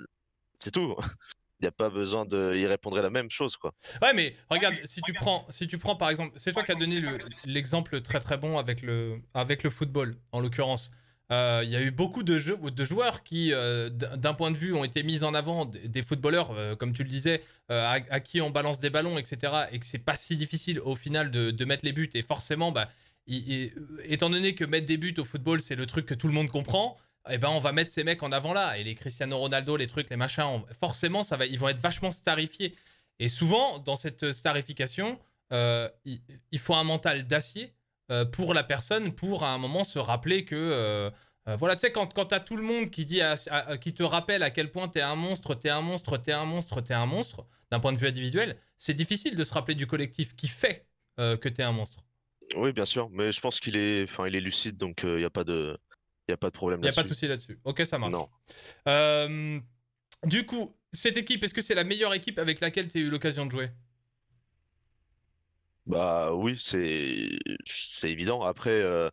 c'est tout. Il n'y a pas besoin de. Il répondrait la même chose, quoi. Ouais, mais regarde, si tu prends, si tu prends par exemple, c'est toi qui as donné l'exemple très très bon avec le, avec le football, en l'occurrence. Euh, il y a eu beaucoup de, jeux, de joueurs qui, euh, d'un point de vue, ont été mis en avant, des footballeurs, euh, comme tu le disais, à, qui on balance des ballons, etc. Et que c'est pas si difficile au final de, mettre les buts. Et forcément, bah, étant donné que mettre des buts au football, c'est le truc que tout le monde comprend, eh ben, on va mettre ces mecs en avant là et les Cristiano Ronaldo, les trucs, les machins, forcément ça va, ils vont être vachement starifiés. Et souvent dans cette starification, euh, il, faut un mental d'acier euh, pour la personne pour à un moment se rappeler que euh, voilà, tu sais quand quand t'as tout le monde qui dit qui te rappelle à quel point t'es un monstre, t'es un monstre, t'es un monstre, t'es un monstre d'un point de vue individuel, c'est difficile de se rappeler du collectif qui fait que t'es un monstre. Oui, bien sûr, mais je pense qu'il est, enfin, il est lucide, donc il n'y a pas de, il n'y a pas de problème là-dessus. Il n'y a pas de souci là-dessus. Ok, ça marche. Euh, du coup, cette équipe, est-ce que c'est la meilleure équipe avec laquelle tu as eu l'occasion de jouer Bah oui, c'est évident. Après, euh,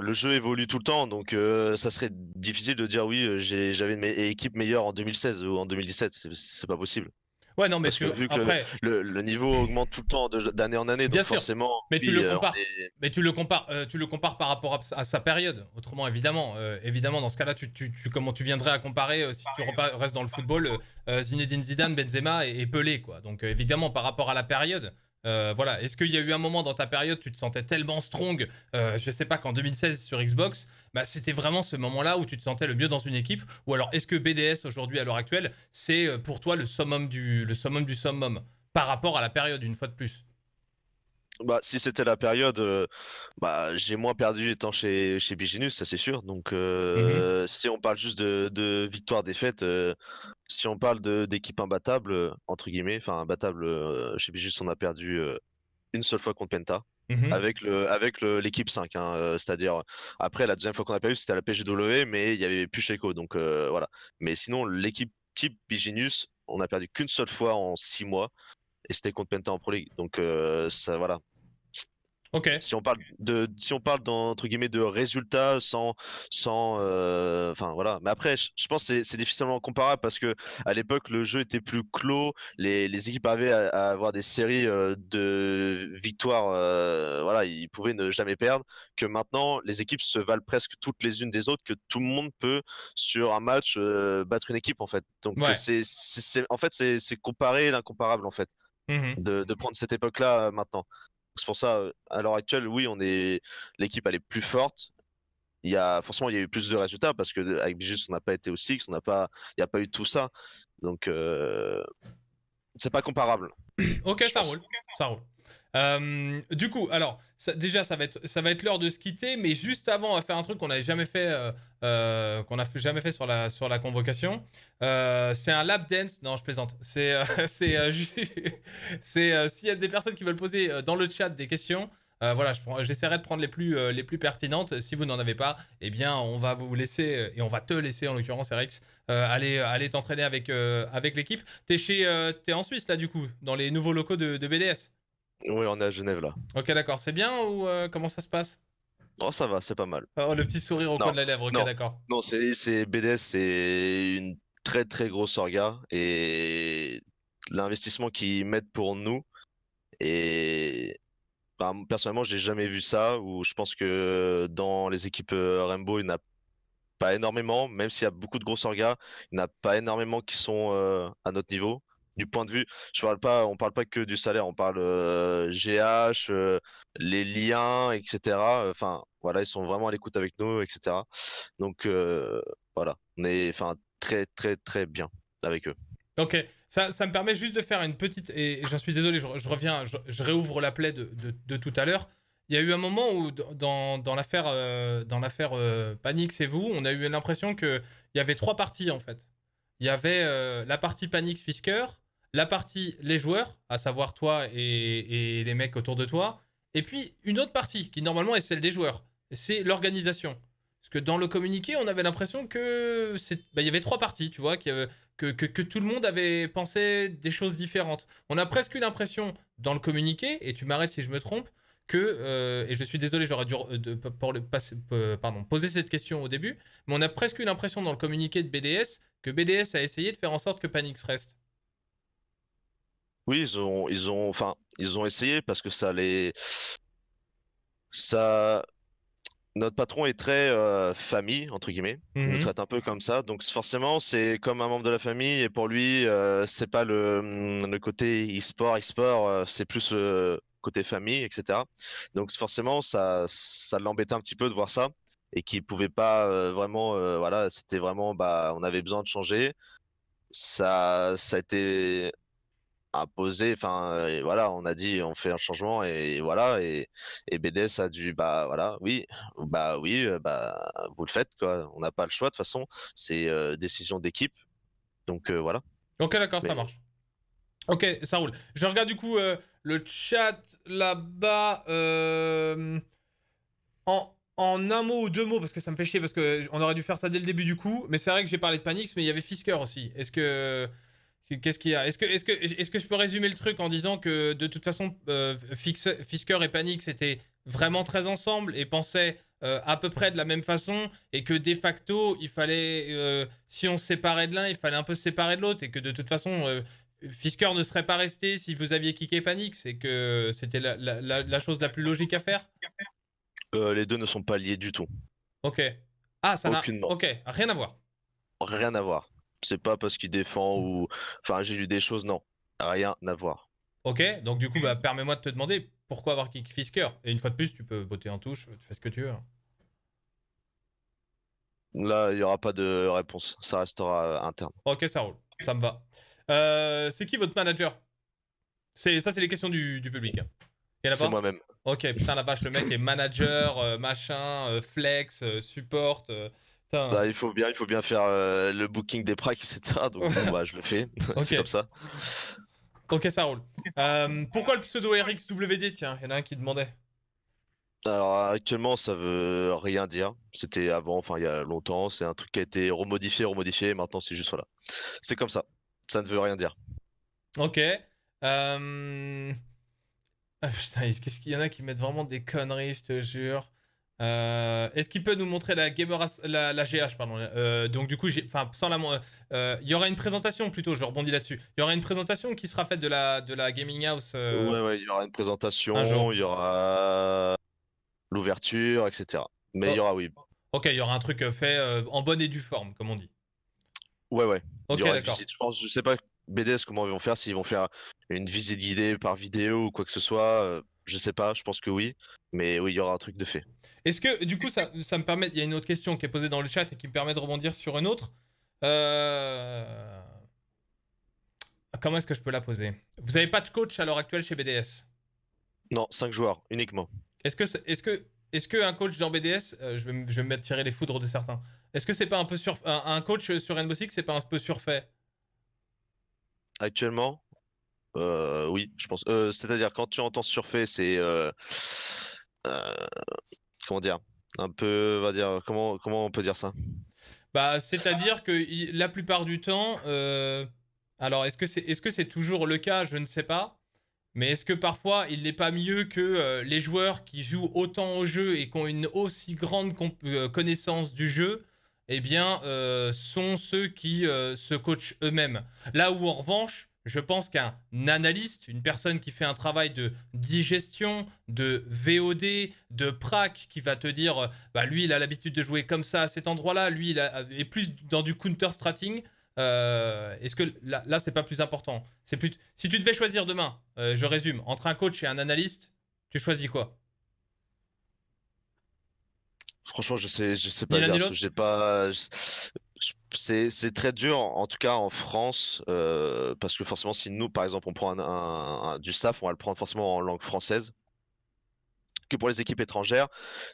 le jeu évolue tout le temps, donc euh, ça serait difficile de dire oui, j'avais une équipe meilleure en 2016 ou en 2017. C'est pas possible. Ouais, non, mais vu que après... le, niveau augmente tout le temps d'année en année, donc forcément. Mais, tu le euh, compares, mais euh, tu le compares, par rapport à, sa période. Autrement, évidemment, euh, évidemment, dans ce cas-là, tu, tu, comment tu viendrais à comparer si tu restes dans le football Zinedine Zidane, Benzema et, et Pelé, quoi. Donc évidemment, par rapport à la période. Euh, voilà, est-ce qu'il y a eu un moment dans ta période, tu te sentais tellement strong, euh, je sais pas qu'en 2016 sur Xbox, bah, c'était vraiment ce moment-là où tu te sentais le mieux dans une équipe, ou alors est-ce que BDS aujourd'hui à l'heure actuelle, c'est euh, pour toi le summum du le summum du summum par rapport à la période une fois de plus bah, si c'était la période, euh, bah, j'ai moins perdu étant chez, chez Biginus, ça c'est sûr. Donc, euh, mhm. si on parle juste de, victoire-défaite, euh, si on parle d'équipe imbattable, entre guillemets, enfin imbattable, chez Biginus, on a perdu une seule fois contre Penta. Mhm. Avec le avec l'équipe 5, hein, c'est-à-dire après la deuxième fois qu'on a perdu c'était à la PGW mais il y avait plus Sheiko. donc voilà. Mais sinon l'équipe type Biginus on a perdu qu'une seule fois en six mois et c'était contre Penta en Pro League. Donc euh, ça, voilà. Ok Si on parle de, si on parle entre guillemets de résultats sans, sans, euh, enfin voilà. Mais après, je, pense que c'est difficilement comparable parce que à l'époque le jeu était plus clos, les, les équipes avaient à, avoir des séries euh, de victoires, voilà, ils pouvaient ne jamais perdre. Que maintenant, les équipes se valent presque toutes les unes des autres, que tout le monde peut sur un match battre une équipe en fait. Donc c'est, en fait c'est comparer l'incomparable en fait. Mhm. de, prendre cette époque-là euh, maintenant. C'est pour ça, euh, à l'heure actuelle, oui, on est l'équipe elle est plus forte. Il y a forcément il y a eu plus de résultats parce que euh, avec Bijus on n'a pas été au Six, on n'a pas il n'y a pas eu tout ça. Donc c'est pas comparable. ok, ça roule. ça roule. Euh, du coup, alors, déjà, ça va être, ça va être l'heure de se quitter, mais juste avant, on va faire un truc qu'on n'avait jamais fait, euh, euh, qu'on n'a jamais fait sur la, sur la convocation. c'est un lap dance. Non, je plaisante. C'est, c'est s'il y a des personnes qui veulent poser dans le chat des questions. voilà, j'essaierai de prendre les plus, les plus pertinentes. Si vous n'en avez pas, eh bien, on va vous laisser, et on va te laisser en l'occurrence, RX aller, aller t'entraîner avec, avec l'équipe. T'es, chez, t'es en Suisse, là, du coup, dans les nouveaux locaux de BDS. Oui, on est à Genève là. Ok, d'accord. C'est bien ou euh, comment ça se passe Oh, ça va, c'est pas mal. Oh, le petit sourire au coin de la lèvre, ok, d'accord. Non, c'est BDS, c'est une très très grosse orga et l'investissement qu'ils mettent pour nous et bah, personnellement, j'ai jamais vu ça ou je pense que dans les équipes euh, Rainbow, il n'y en a pas énormément, même s'il y a beaucoup de grosses orgas, il n'y en a pas énormément qui sont euh, à notre niveau du point de vue, je parle pas, on parle pas que du salaire, on parle GH, euh, euh, les liens, etc. Enfin, voilà, ils sont vraiment à l'écoute avec nous, etc. Donc euh, voilà, on est enfin très très très bien avec eux. Ok, ça, ça me permet juste de faire une petite et j'en suis désolé, je, reviens, je, réouvre la plaie de, de, tout à l'heure. Il y a eu un moment où dans, dans l'affaire dans l'affaire panique, c'est vous, on a eu l'impression que il y avait trois parties en fait. Il y avait la partie panique Fisker, la partie les joueurs, à savoir toi et, les mecs autour de toi, et puis une autre partie qui normalement est celle des joueurs, c'est l'organisation. Parce que dans le communiqué, on avait l'impression que bah, il y avait trois parties, tu vois, euh, que, tout le monde avait pensé des choses différentes. On a presque eu l'impression dans le communiqué, et tu m'arrêtes si je me trompe, que euh, et je suis désolé, j'aurais dû euh, poser cette question au début, mais on a presque eu l'impression dans le communiqué de BDS que BDS a essayé de faire en sorte que Panix reste. Oui, ils ont, ils ont, enfin, ils ont essayé parce que ça les, ça, notre patron est très euh, famille entre guillemets. Il mhm. traite un peu comme ça, donc forcément c'est comme un membre de la famille et pour lui euh, c'est pas le, le côté e-sport, e-sport, euh, c'est plus le côté famille, etc. Donc forcément ça, ça l'embêtait un petit peu de voir ça et qu'il pouvait pas euh, vraiment, voilà, c'était vraiment, bah, on avait besoin de changer. Ça, ça a été posé, Enfin, euh, voilà, on a dit on fait un changement et voilà. Et, et BDS a dû bah voilà, oui, bah oui, euh, bah vous le faites quoi. On n'a pas le choix de toute façon. C'est euh, décision d'équipe. Donc voilà. Ok, d'accord, ça marche. Ok, ça roule. Je regarde du coup le chat là-bas. en en un mot ou deux mots, parce que ça me fait chier, parce qu'on aurait dû faire ça dès le début du coup, mais c'est vrai que j'ai parlé de Panix, mais il y avait Fisker aussi. Est-ce que Qu'est-ce qu'il y a Est-ce que, est que, est que je peux résumer le truc en disant que de toute façon, euh, Fisker et Panix c'était vraiment très ensemble et pensaient euh, à peu près de la même façon et que de facto, il fallait, euh, si on se séparait de l'un, il fallait un peu se séparer de l'autre et que de toute façon, Fisker ne serait pas resté si vous aviez kické Panix C'est que c'était la, chose la plus logique à faire Les deux ne sont pas liés du tout. Ok. Ah, ça n'a... Ok, rien à voir. Rien à voir c'est pas parce qu'il défend ou. Enfin, j'ai lu des choses, non. Rien à voir. Ok, donc du coup, bah, permets-moi de te demander pourquoi avoir Kick Fisker Et une fois de plus, tu peux botter en touche, tu fais ce que tu veux. Hein. Là, il n'y aura pas de réponse. Ça restera euh, interne. Ok, ça roule. Ça me va. Euh, c'est qui votre manager c'est, Ça, c'est les questions du, public. Hein. c'est moi-même. Ok, putain, la vache, le mec est manager, euh, machin, flex, support. Bah, il faut bien, il faut bien faire euh, le booking des pracs, etc. Donc bah, je le fais. C'est comme ça. Ok, ça roule. Euh, pourquoi le pseudo RXWD Tiens, il y en a un qui demandait. Alors actuellement, ça veut rien dire. C'était avant, enfin il y a longtemps. C'est un truc qui a été remodifié, remodifié. maintenant, c'est juste voilà. C'est comme ça. Ça ne veut rien dire. Ok. Euh, ah, putain, qu'est-ce qu'il y en a qui mettent vraiment des conneries, je te jure. Euh, est-ce qu'il peut nous montrer la Gamer la, GH pardon euh, Donc du coup, enfin sans la, euh, il y aura une présentation plutôt. Je rebondis là-dessus. Il y aura une présentation qui sera faite de la de la gaming house. Ouais, ouais, il y aura une présentation. il y aura l'ouverture, etc. Mais il y aura oui. Ok, il y aura un truc fait en bonne et due forme, comme on dit. Ouais, ouais. Je sais pas BDS comment ils vont faire, s'ils vont faire une visite guidée par vidéo ou quoi que ce soit. Je sais pas, je pense que oui, mais oui, il y aura un truc de fait. Est-ce que, du coup, ça, ça me permet. Il y a une autre question qui est posée dans le chat et qui me permet de rebondir sur une autre. Euh, comment est-ce que je peux la poser Vous n'avez pas de coach à l'heure actuelle chez BDS Non, cinq joueurs uniquement. Est-ce que, est-ce que, est-ce que un coach dans BDS, euh, je, vais, me mettre tirer les foudres de certains. Est-ce que c'est pas un peu sur, un, coach sur Rainbow Six, c'est pas un peu surfait Actuellement, euh, oui, je pense. Euh, c'est-à-dire, quand tu entends surfer, c'est. Euh, comment dire Un peu. Va dire, comment, comment on peut dire ça bah, C'est-à-dire que la plupart du temps. alors, est-ce que c'est est -ce c'est toujours le cas Je ne sais pas. Mais est-ce que parfois, il n'est pas mieux que les joueurs qui jouent autant au jeu et qui ont une aussi grande connaissance du jeu eh bien, sont ceux qui se coachent eux-mêmes. Là où, en revanche, je pense qu'un analyste, une personne qui fait un travail de digestion, de VOD, de prac, qui va te dire, euh, bah, lui, il a l'habitude de jouer comme ça à cet endroit-là, lui, il euh, est plus dans du counter-strating. Euh, est-ce que là, là c'est pas plus important C'est plus si tu devais choisir demain, je résume, entre un coach et un analyste, tu choisis quoi Franchement, je sais, je sais pas J'ai pas, c'est très dur, en, tout cas en France, euh, parce que forcément, si nous, par exemple, on prend du staff, on va le prendre forcément en langue française. Que pour les équipes étrangères,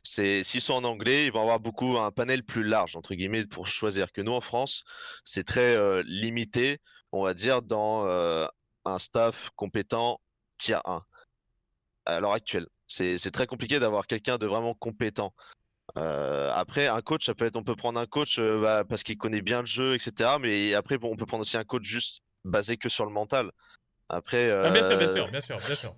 c'est s'ils sont en anglais, ils vont avoir beaucoup un panel plus large entre guillemets pour choisir. Que nous en France, c'est très euh, limité, on va dire, dans euh, un staff compétent tier 1 à l'heure actuelle. C'est très compliqué d'avoir quelqu'un de vraiment compétent. Euh, après, un coach, ça peut être, on peut prendre un coach euh, bah, parce qu'il connaît bien le jeu, etc. Mais après, bon, on peut prendre aussi un coach juste basé que sur le mental. Après, ah, bien euh, sûr, bien sûr, bien sûr,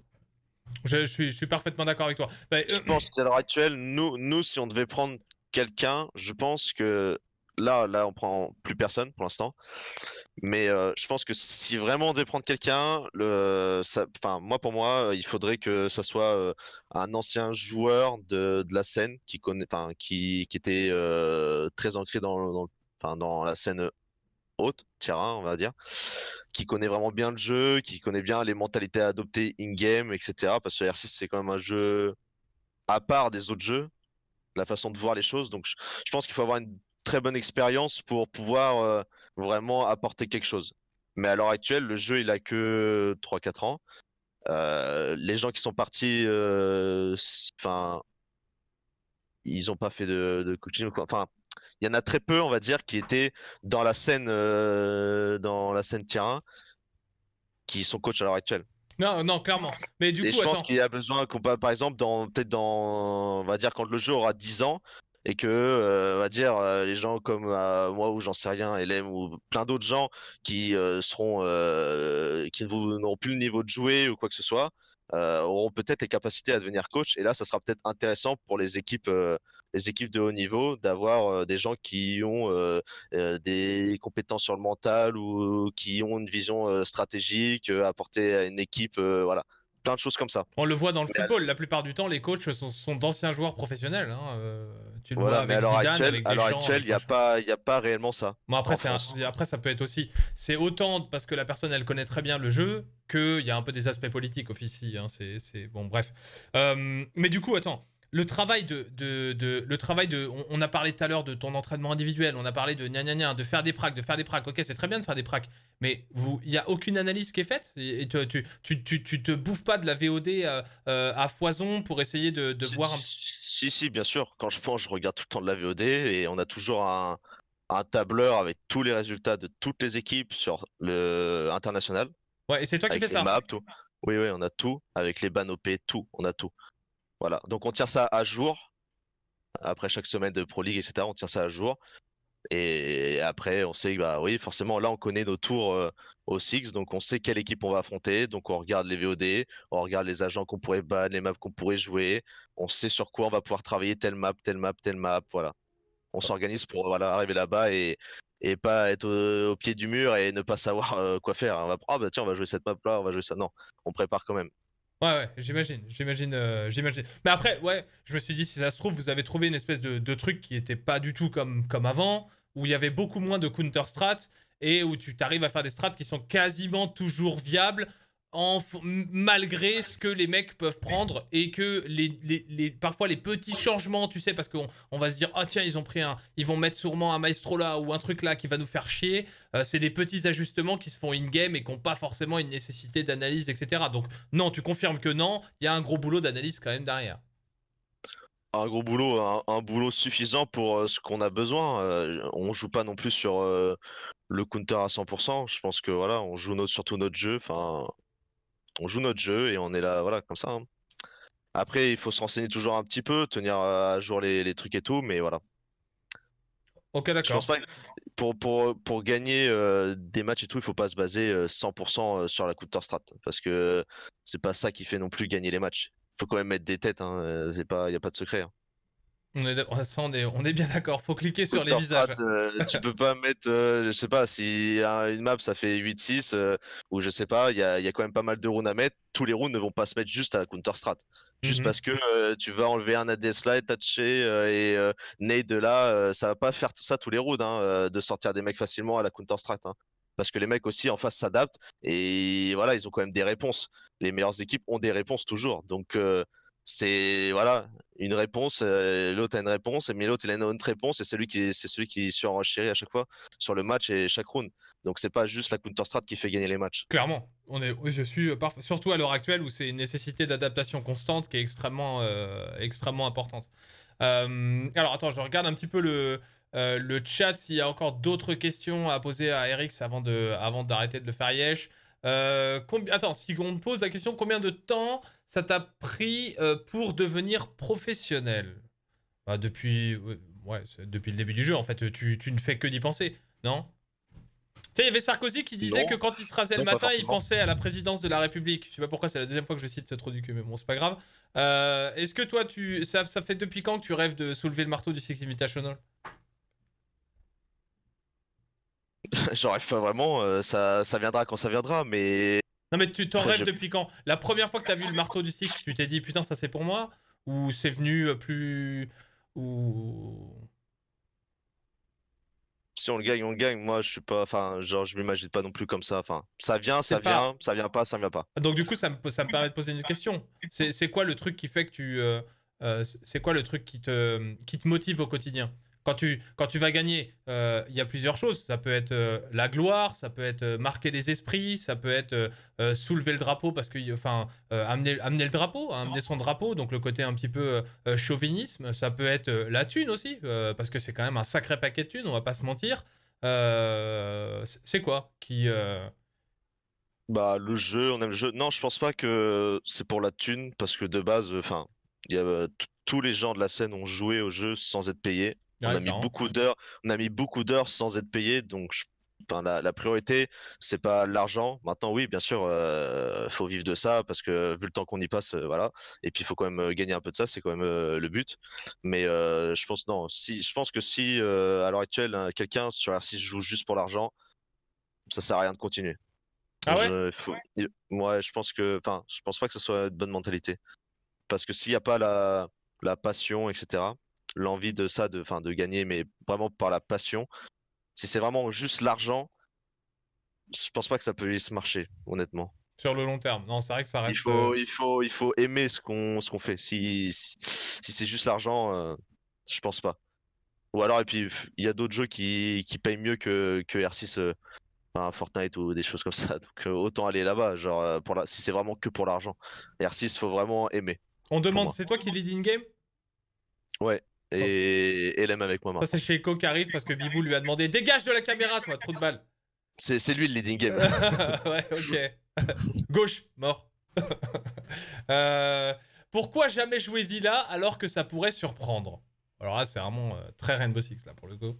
Je, suis, parfaitement d'accord avec toi. Bah, je pense qu'à l'heure actuelle, nous, nous, si on devait prendre quelqu'un, je pense que là, là, on prend plus personne pour l'instant. Mais euh, je pense que si vraiment on devait prendre quelqu'un, le, enfin, moi pour moi, euh, il faudrait que ça soit euh, un ancien joueur de, de, la scène qui connaît, qui, qui était très ancré dans, dans, dans la scène haute, terrain, on va dire, qui connaît vraiment bien le jeu, qui connaît bien les mentalités adoptées in-game, etc. Parce que R6, c'est quand même un jeu à part des autres jeux, la façon de voir les choses. Donc, je pense qu'il faut avoir une très bonne expérience pour pouvoir euh, vraiment apporter quelque chose. Mais à l'heure actuelle, le jeu, il a que 3-4 ans. Euh, les gens qui sont partis, euh, enfin, ils n'ont pas fait de, de coaching. Enfin, il y en a très peu, on va dire, qui étaient dans la scène, dans la scène terrain, qui sont coachs à l'heure actuelle. Non, non, clairement. Mais du coup, je pense qu'il y a besoin qu'on par exemple dans peut-être dans on va dire quand le jeu aura 10 ans, et que, euh, on va dire, euh, les gens comme euh, moi ou j'en sais rien, LM ou plein d'autres gens qui seront, qui n'auront plus le niveau de jouer ou quoi que ce soit, auront peut-être les capacités à devenir coach. Et là, ça sera peut-être intéressant pour les équipes les équipes de haut niveau d'avoir des gens qui ont des compétences sur le mental ou qui ont une vision stratégique apportée à une équipe voilà de choses comme ça. On le voit dans le football, la plupart du temps, les coachs sont, d'anciens joueurs professionnels. Hein, euh, tu le vois avec Zidane, avec À l'heure actuelle, il n'y a, pas, y a pas réellement ça. Moi, après, après, ça peut être aussi. C'est autant parce que la personne, elle connaît très bien le jeu, qu'il y a un peu des aspects politiques aussi. Hein, c'est, bon, bref. Euh, mais du coup, attends le travail de, de, de, le travail de on, a parlé tout à l'heure de ton entraînement individuel, on a parlé de de faire des pracs, de faire des pracs. Ok, c'est très bien de faire des pracs, mais il n'y a aucune analyse qui est faite. Et, tu, tu, tu, tu, te bouffes pas de la VOD euh, euh, à, foison pour essayer de, voir. Si, si, bien sûr. Quand je pense, je regarde tout le temps de la VOD et on a toujours un, tableur avec tous les résultats de toutes les équipes sur le international. Ouais, et c'est toi qui fais ça. Maps, tout. Oui, oui, on a tout avec les banopés tout, on a tout. Voilà, donc on tient ça à jour. Après chaque semaine de Pro League, etc., on tient ça à jour. Et après, on sait, bah oui, forcément, là, on connaît nos tours euh, au Six, donc on sait quelle équipe on va affronter. Donc on regarde les VOD, on regarde les agents qu'on pourrait ban, les maps qu'on pourrait jouer. On sait sur quoi on va pouvoir travailler telle map, telle map, telle map. Voilà. On s'organise pour voilà, arriver là-bas et, et pas être au, pied du mur et ne pas savoir euh, quoi faire. On va, ah bah tiens, on va jouer cette map là, on va jouer ça. Non, on prépare quand même. Ouais, ouais, j'imagine, j'imagine, euh, j'imagine. Mais après, ouais, je me suis dit, si ça se trouve, vous avez trouvé une espèce de, de truc qui n'était pas du tout comme, comme avant, où il y avait beaucoup moins de counter-strat, et où tu t'arrives à faire des strats qui sont quasiment toujours viables, malgré ce que les mecs peuvent prendre et que parfois les petits changements, tu sais, parce qu'on va se dire, ah oh, tiens, ils ont pris un, ils vont mettre sûrement un maestro là ou un truc là qui va nous faire chier. Euh, c'est des petits ajustements qui se font in-game et qui n'ont pas forcément une nécessité d'analyse, etc. Donc, non, tu confirmes que non, il y a un gros boulot d'analyse quand même derrière. Un gros boulot, un, boulot suffisant pour euh, ce qu'on a besoin. On euh, on joue pas non plus sur le counter à 100%. Je pense que voilà, on joue surtout notre jeu. Enfin, on joue notre jeu et on est là, voilà, comme ça. Hein. Après, il faut se renseigner toujours un petit peu, tenir euh, à jour les, trucs et tout, mais voilà. Ok, d'accord. pour, pour, pour gagner euh, des matchs et tout, il faut pas se baser 100% euh, sur la counter-strat, parce que c'est pas ça qui fait non plus gagner les matchs. Il faut quand même mettre des têtes, il hein, n'y a pas de secret. Hein. On est, on est, bien d'accord, faut cliquer sur les visages. Euh, tu peux pas mettre, euh, je sais pas, si une map ça fait 8-6, euh, ou je sais pas, il y a, quand même pas mal de rounds à mettre, tous les rounds ne vont pas se mettre juste à la counter strat. Juste mhm. parce que tu vas enlever un là et toucher et nade là, ça va pas faire tout ça tous les rounds, hein, de sortir des mecs facilement à la counter strat. Hein. parce que les mecs aussi en face s'adaptent et voilà, ils ont quand même des réponses. Les meilleures équipes ont des réponses toujours. Donc c'est voilà une réponse, euh, l'autre a une réponse, mais l'autre il a une autre réponse et c'est celui qui c'est celui qui à chaque fois sur le match et chaque round. Donc c'est pas juste la counter strat qui fait gagner les matchs. Clairement, on est, je suis surtout à l'heure actuelle où c'est une nécessité d'adaptation constante qui est extrêmement euh, extrêmement importante. Euh, alors attends, je regarde un petit peu le chat s'il y a encore d'autres questions à poser à Eric avant avant d'arrêter de le faire yesh. Euh, attends, si on pose la question, combien de temps ça t'a pris euh, pour devenir professionnel bah, depuis, depuis le début du jeu, en fait, tu, ne fais que d'y penser, non tu sais, il y avait Sarkozy qui disait que quand il se rasait le matin, il pensait à la présidence de la République. Je sais pas pourquoi, c'est la deuxième fois que je cite ce truc, mais bon, c'est pas grave. Euh, est-ce que toi, tu, ça, ça, fait depuis quand que tu rêves de soulever le marteau du Six Invitational Genre, vraiment, euh, ça, viendra quand ça viendra, mais. Non, mais tu t'en rêves depuis quand La première fois que t'as vu le marteau du six, tu t'es dit putain, ça c'est pour moi Ou c'est venu euh, plus. Ou. Si on le gagne, on le gagne. Moi, je suis pas. Enfin, genre, je m'imagine pas non plus comme ça. Enfin, ça vient, ça vient, ça vient pas, ça vient pas. Donc, du coup, ça me, ça me permet de poser une question. C'est quoi le truc qui fait que tu. Euh, c'est quoi le truc qui te, qui te motive au quotidien quand tu, quand tu vas gagner, euh, il y a plusieurs choses. Ça peut être euh, la gloire, ça peut être euh, marquer les esprits, ça peut être soulever le drapeau parce que, enfin, amener, amener le drapeau, hein, amener son drapeau, donc le côté un petit peu chauvinisme. Ça peut être la thune aussi, parce que c'est quand même un sacré paquet de thunes, on va pas se mentir. c'est quoi qui bah le jeu, on aime le jeu. Non, je pense pas que c'est pour la thune parce que de base, enfin, tous les gens de la scène ont joué au jeu sans être payés. On, a mis beaucoup d'heures, on a mis beaucoup d'heures sans être payé, donc la, priorité, c'est pas l'argent. Maintenant, oui, bien sûr, euh, faut vivre de ça parce que vu le temps qu'on y passe, euh, voilà. Et puis, il faut quand même euh, gagner un peu de ça, c'est quand même le but. Mais je pense non. Si, je pense que si à l'heure actuelle, quelqu'un sur R6 joue juste pour l'argent, ça sert à rien de continuer. Ah ouais. Moi, je pense que, enfin, je pense pas que ce soit une bonne mentalité. Parce que s'il n'y a pas la, la passion, etc l'envie de ça, de, de gagner, mais vraiment par la passion. Si c'est vraiment juste l'argent, je pense pas que ça puisse marcher, honnêtement. Sur le long terme, non, c'est vrai que ça reste. Euh, il faut, il faut, aimer ce qu'on, ce fait. Si, si, c'est juste l'argent, euh, je pense pas. Ou alors, et puis, il y a d'autres jeux qui, qui, payent mieux que, que R6, euh, Fortnite ou des choses comme ça. Donc, autant aller là-bas, genre, pour la... si c'est vraiment que pour l'argent. R6, faut vraiment aimer. On demande, c'est toi qui lead in-game Ouais et oh. elle aime avec moi Ça, c'est chez qui arrive parce que Bibou lui a demandé Dégage de la caméra, toi, trop de balles. C'est lui le leading game. ouais, ok. Gauche, mort. Euh, pourquoi jamais jouer Villa alors que ça pourrait surprendre Alors là, c'est vraiment euh, très Rainbow Six, là, pour le coup.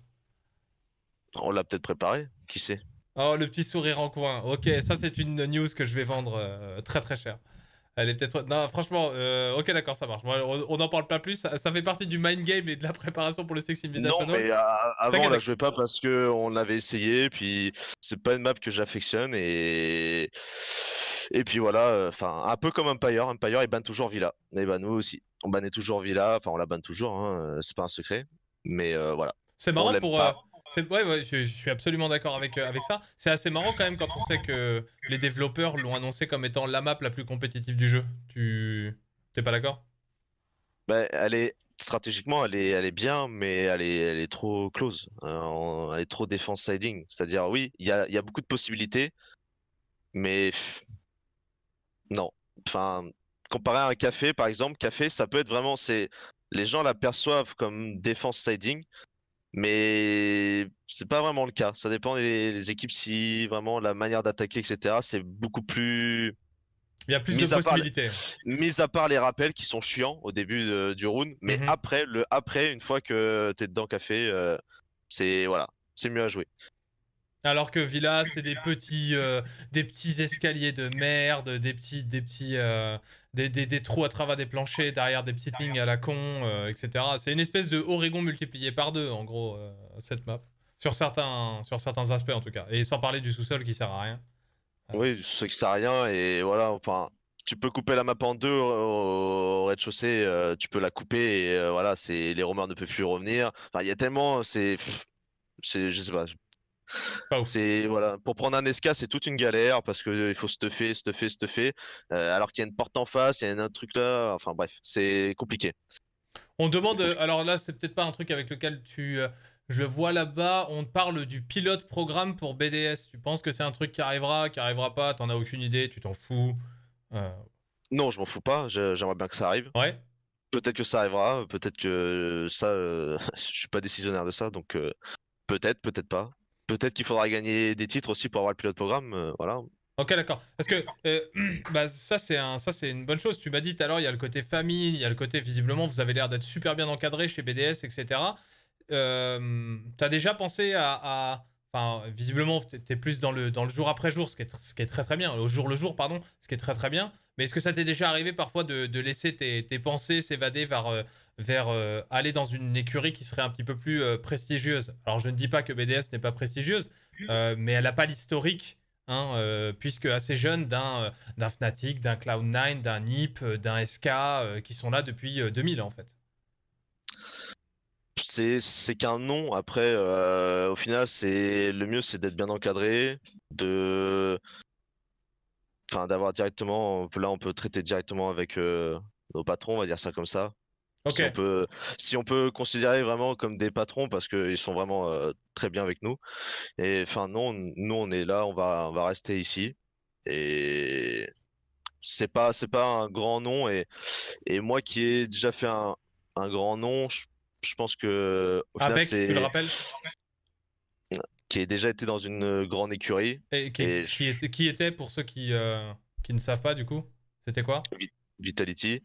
On l'a peut-être préparé, qui sait Oh, le petit sourire en coin. Ok, ça, c'est une news que je vais vendre euh, très très cher. Elle est peut-être. Non, franchement, euh, ok, d'accord, ça marche. on n'en parle pas plus. Ça, fait partie du mind game et de la préparation pour le Sex Invitational. Non, mais euh, avant, on la jouait pas parce que on l'avait essayé. Puis c'est pas une map que j'affectionne et et puis voilà. Euh, enfin, un peu comme Empire. Empire, ils bannent toujours Villa. Et ben bah, nous aussi, on bannait toujours Villa. Enfin, on la banne toujours. Hein, c'est pas un secret. Mais voilà. C'est marrant pour je, suis absolument d'accord avec, euh, avec ça. C'est assez marrant quand même quand on sait que les développeurs l'ont annoncé comme étant la map la plus compétitive du jeu. Tu t'es pas d'accord bah, elle est stratégiquement, elle est, elle est bien, mais elle est, elle est trop close. Euh, elle est trop défense siding. C'est-à-dire, oui, il y a, beaucoup de possibilités, mais non. Enfin, comparé à un café, par exemple, café, ça peut être vraiment, les gens la perçoivent comme défense siding, mais c'est pas vraiment le cas. Ça dépend des, équipes si vraiment la manière d'attaquer, etc. C'est beaucoup plus. Il y a plus mis de possibilités. à part les rappels qui sont chiants au début du round, mais mhm. après, le, après, une fois que t'es dedans café, euh, c'est voilà, c'est mieux à jouer. Alors que Villa, c'est des petits, euh, des petits escaliers de merde, des petits, des petits, euh, des, trous à travers des planchers, derrière des petites lignes à la con, euh, etc. C'est une espèce de Oregon multiplié par deux, en gros, cette map. Sur certains, sur certains aspects, en tout cas. Et sans parler du sous-sol qui sert à rien. Oui, ce qui sert à rien, et voilà, enfin, tu peux couper la map en deux au, rez-de-chaussée, tu peux la couper et voilà, c'est les Romains ne peuvent plus revenir. il y a tellement, c'est, je sais pas, c'est voilà, pour prendre un esca, c'est toute une galère parce que euh, il faut stuffer, stuffer, stuffer. Euh, alors qu'il y a une porte en face, il y a un truc là. Enfin bref, c'est compliqué. On demande. Alors là, c'est peut-être pas un truc avec lequel tu. Euh, je le vois là-bas. On parle du pilote programme pour BDS. Tu penses que c'est un truc qui arrivera, qui arrivera pas T'en as aucune idée Tu t'en fous Non, je m'en fous pas. J'aimerais bien que ça arrive. Ouais. Peut-être que ça arrivera. Peut-être que ça. je suis pas décisionnaire de ça, donc peut-être, peut-être pas peut-être qu'il faudra gagner des titres aussi pour avoir le pilote programme. Euh, voilà. Ok, d'accord. Parce que euh, bah, ça, c'est un, une bonne chose. Tu m'as dit tout à l'heure, il y a le côté famille, il y a le côté, visiblement, vous avez l'air d'être super bien encadré chez BDS, etc. Euh, tu as déjà pensé à. Enfin, visiblement, tu es plus dans le, dans le jour après jour, ce qui est, ce qui est très très bien, au jour le jour, pardon, ce qui est très très bien. Mais est-ce que ça t'est déjà arrivé parfois de, laisser tes, pensées s'évader vers, euh, euh, aller dans une écurie qui serait un petit peu plus euh, prestigieuse Alors je ne dis pas que BDS n'est pas prestigieuse, mmh. mais elle n'a pas l'historique, hein, puisque assez jeune, d'un Fnatic, d'un Cloud9, d'un NIP, d'un SK, qui sont là depuis 2000 en fait c'est qu'un nom. Après, au final, le mieux, c'est d'être bien encadré, de enfin d'avoir directement, là on peut traiter directement avec euh, nos patrons, on va dire ça comme ça. Si, on peut, si on peut considérer vraiment comme des patrons parce qu'ils sont vraiment euh, très bien avec nous. Et enfin non, nous on est là, on va, on va rester ici. Et c'est pas, c'est pas un grand nom. Et, moi qui ai déjà fait un, grand nom, je, pense que avec, tu le rappelles qui a déjà été dans une euh, grande écurie. Et qui, était, pour ceux qui, euh, qui ne savent pas, du coup, c'était quoi Vitality.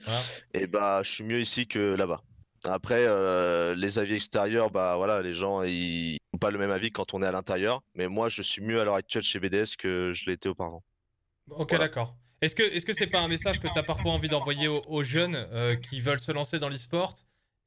Et bah, je suis mieux ici que là-bas. Après, euh, les avis extérieurs, bah voilà, les gens ils n'ont pas le même avis quand on est à l'intérieur. Mais moi, je suis mieux à l'heure actuelle chez BDS que je l'étais auparavant. Ok, d'accord. Est-ce que est-ce que c'est pas un message que tu as parfois envie d'envoyer aux, jeunes qui veulent se lancer dans l'esport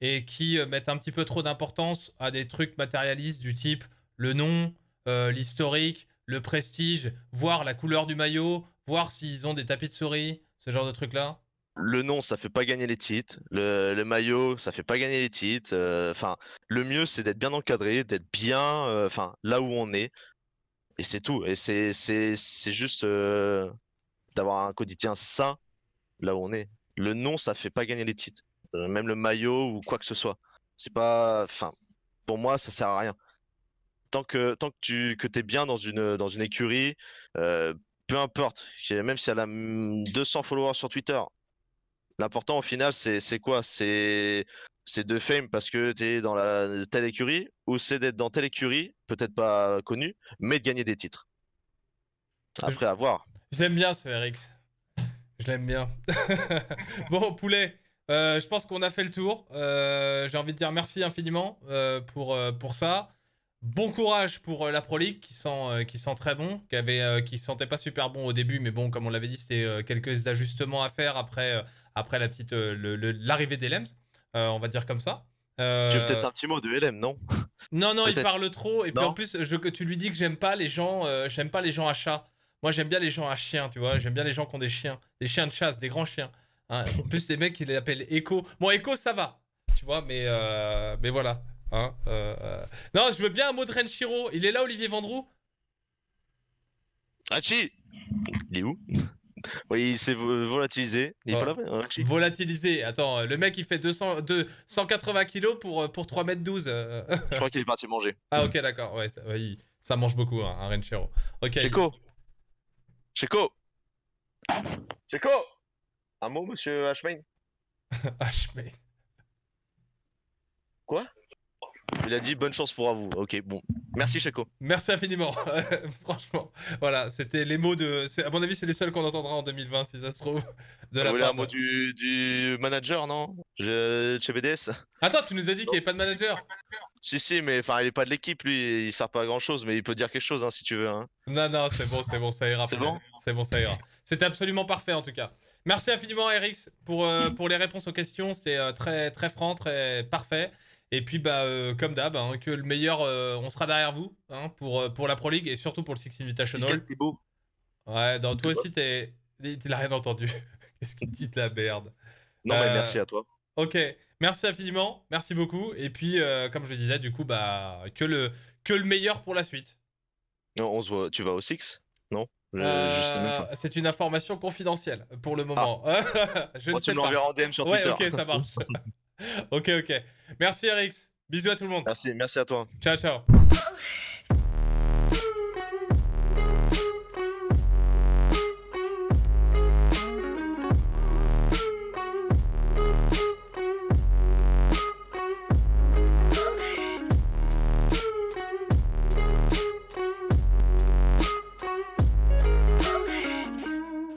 et qui mettent un petit peu trop d'importance à des trucs matérialistes du type le nom, euh, l'historique, le prestige, voir la couleur du maillot, voir s'ils ont des tapis de souris, ce genre de trucs-là le nom, ça fait pas gagner les titres. Le, maillot, ça fait pas gagner les titres. Euh, enfin, le mieux, c'est d'être bien encadré, d'être bien, euh, enfin, là où on est. Et c'est tout. Et c'est, c'est, juste d'avoir un quotidien sain là où on est. Le nom, ça fait pas gagner les titres. même le maillot ou quoi que ce soit. C'est pas, enfin, pour moi, ça sert à rien tant que tant que tu que es bien dans une dans une écurie, euh, peu importe, même si elle a 200 mm, followers sur Twitter, l'important au final c'est quoi C'est c'est de fame parce que tu es dans la telle écurie ou c'est d'être dans telle écurie, peut-être pas connue, mais de gagner des titres. Après, à voir. J'aime bien ce RX. Je l'aime bien. bon, poulet. Euh, je pense qu'on a fait le tour. Euh, j'ai envie de dire merci infiniment pour, pour ça. Bon courage pour euh, la Pro League qui sent, euh, très bon, qui, ne euh, sentait pas super bon au début, mais bon, comme on l'avait dit, c'était quelques ajustements à faire après, après la petite l'arrivée des LEMS, on va dire comme ça. Tu veux peut-être un petit mot de LM, non Non, non, il parle trop. Et puis en plus, je, tu lui dis que j'aime pas les gens, j'aime pas les gens à chat. Moi, j'aime bien les gens à chien, tu vois. J'aime bien les gens qui ont des chiens, des chiens de chasse, des grands chiens. Hein. En plus, les mecs, ils les appellent Echo. Bon, Echo, ça va, tu vois, mais, mais voilà. Hein, euh, euh. Non, je veux bien un mot de Renshiro. Il est là, Olivier Vendroux Hachi Il est où Oui, il s'est volatilisé. Volatilisé. Attends, euh, le mec, il fait 200, 180 kg pour, pour 3 m 12. je crois qu'il est parti manger. Ah, ok, d'accord. Ouais, ça, mange beaucoup, hein, un Renshiro. Ok. Checo Checo Un mot, monsieur Ashmain Ashmain. Quoi il a dit bonne chance pour vous. Ok, bon. Merci, Checo. Merci infiniment. Franchement, voilà, c'était les mots de. À mon avis, c'est les seuls qu'on entendra en 2020, si ça se trouve. De la part un mot du, manager, non Je... Chez BDS Attends, tu nous as dit qu'il n'y avait pas de manager Si, si, mais enfin, il n'est pas de l'équipe, lui. Il sert pas à grand chose, mais il peut dire quelque chose, hein, si tu veux. Hein. Non, non, c'est bon, c'est bon, ça ira. c'est bon C'est bon, ça ira. C'était absolument parfait, en tout cas. Merci infiniment, Eric, pour, euh, pour les réponses aux questions. C'était euh, très, très franc, très parfait. Et puis, bah, euh, comme d'hab, hein, que le meilleur, euh, on sera derrière vous hein, pour, euh, pour la Pro League et surtout pour le Six Invitational. beau. Ouais, dans toi aussi, tu rien entendu. Qu'est-ce qu'il dit de la merde Non, mais merci à toi. Ok, merci infiniment, merci beaucoup. Et puis, comme je le disais, du coup, bah, que le, que le meilleur pour la suite. on se voit. Tu vas au Six Non euh, c'est une information confidentielle pour le ah. moment. je ne tu l'enverras en DM sur Twitter. Ouais, ok, ça marche. ok, ok. Merci, Eric Bisous à tout le monde. Merci, merci à toi. Ciao, ciao.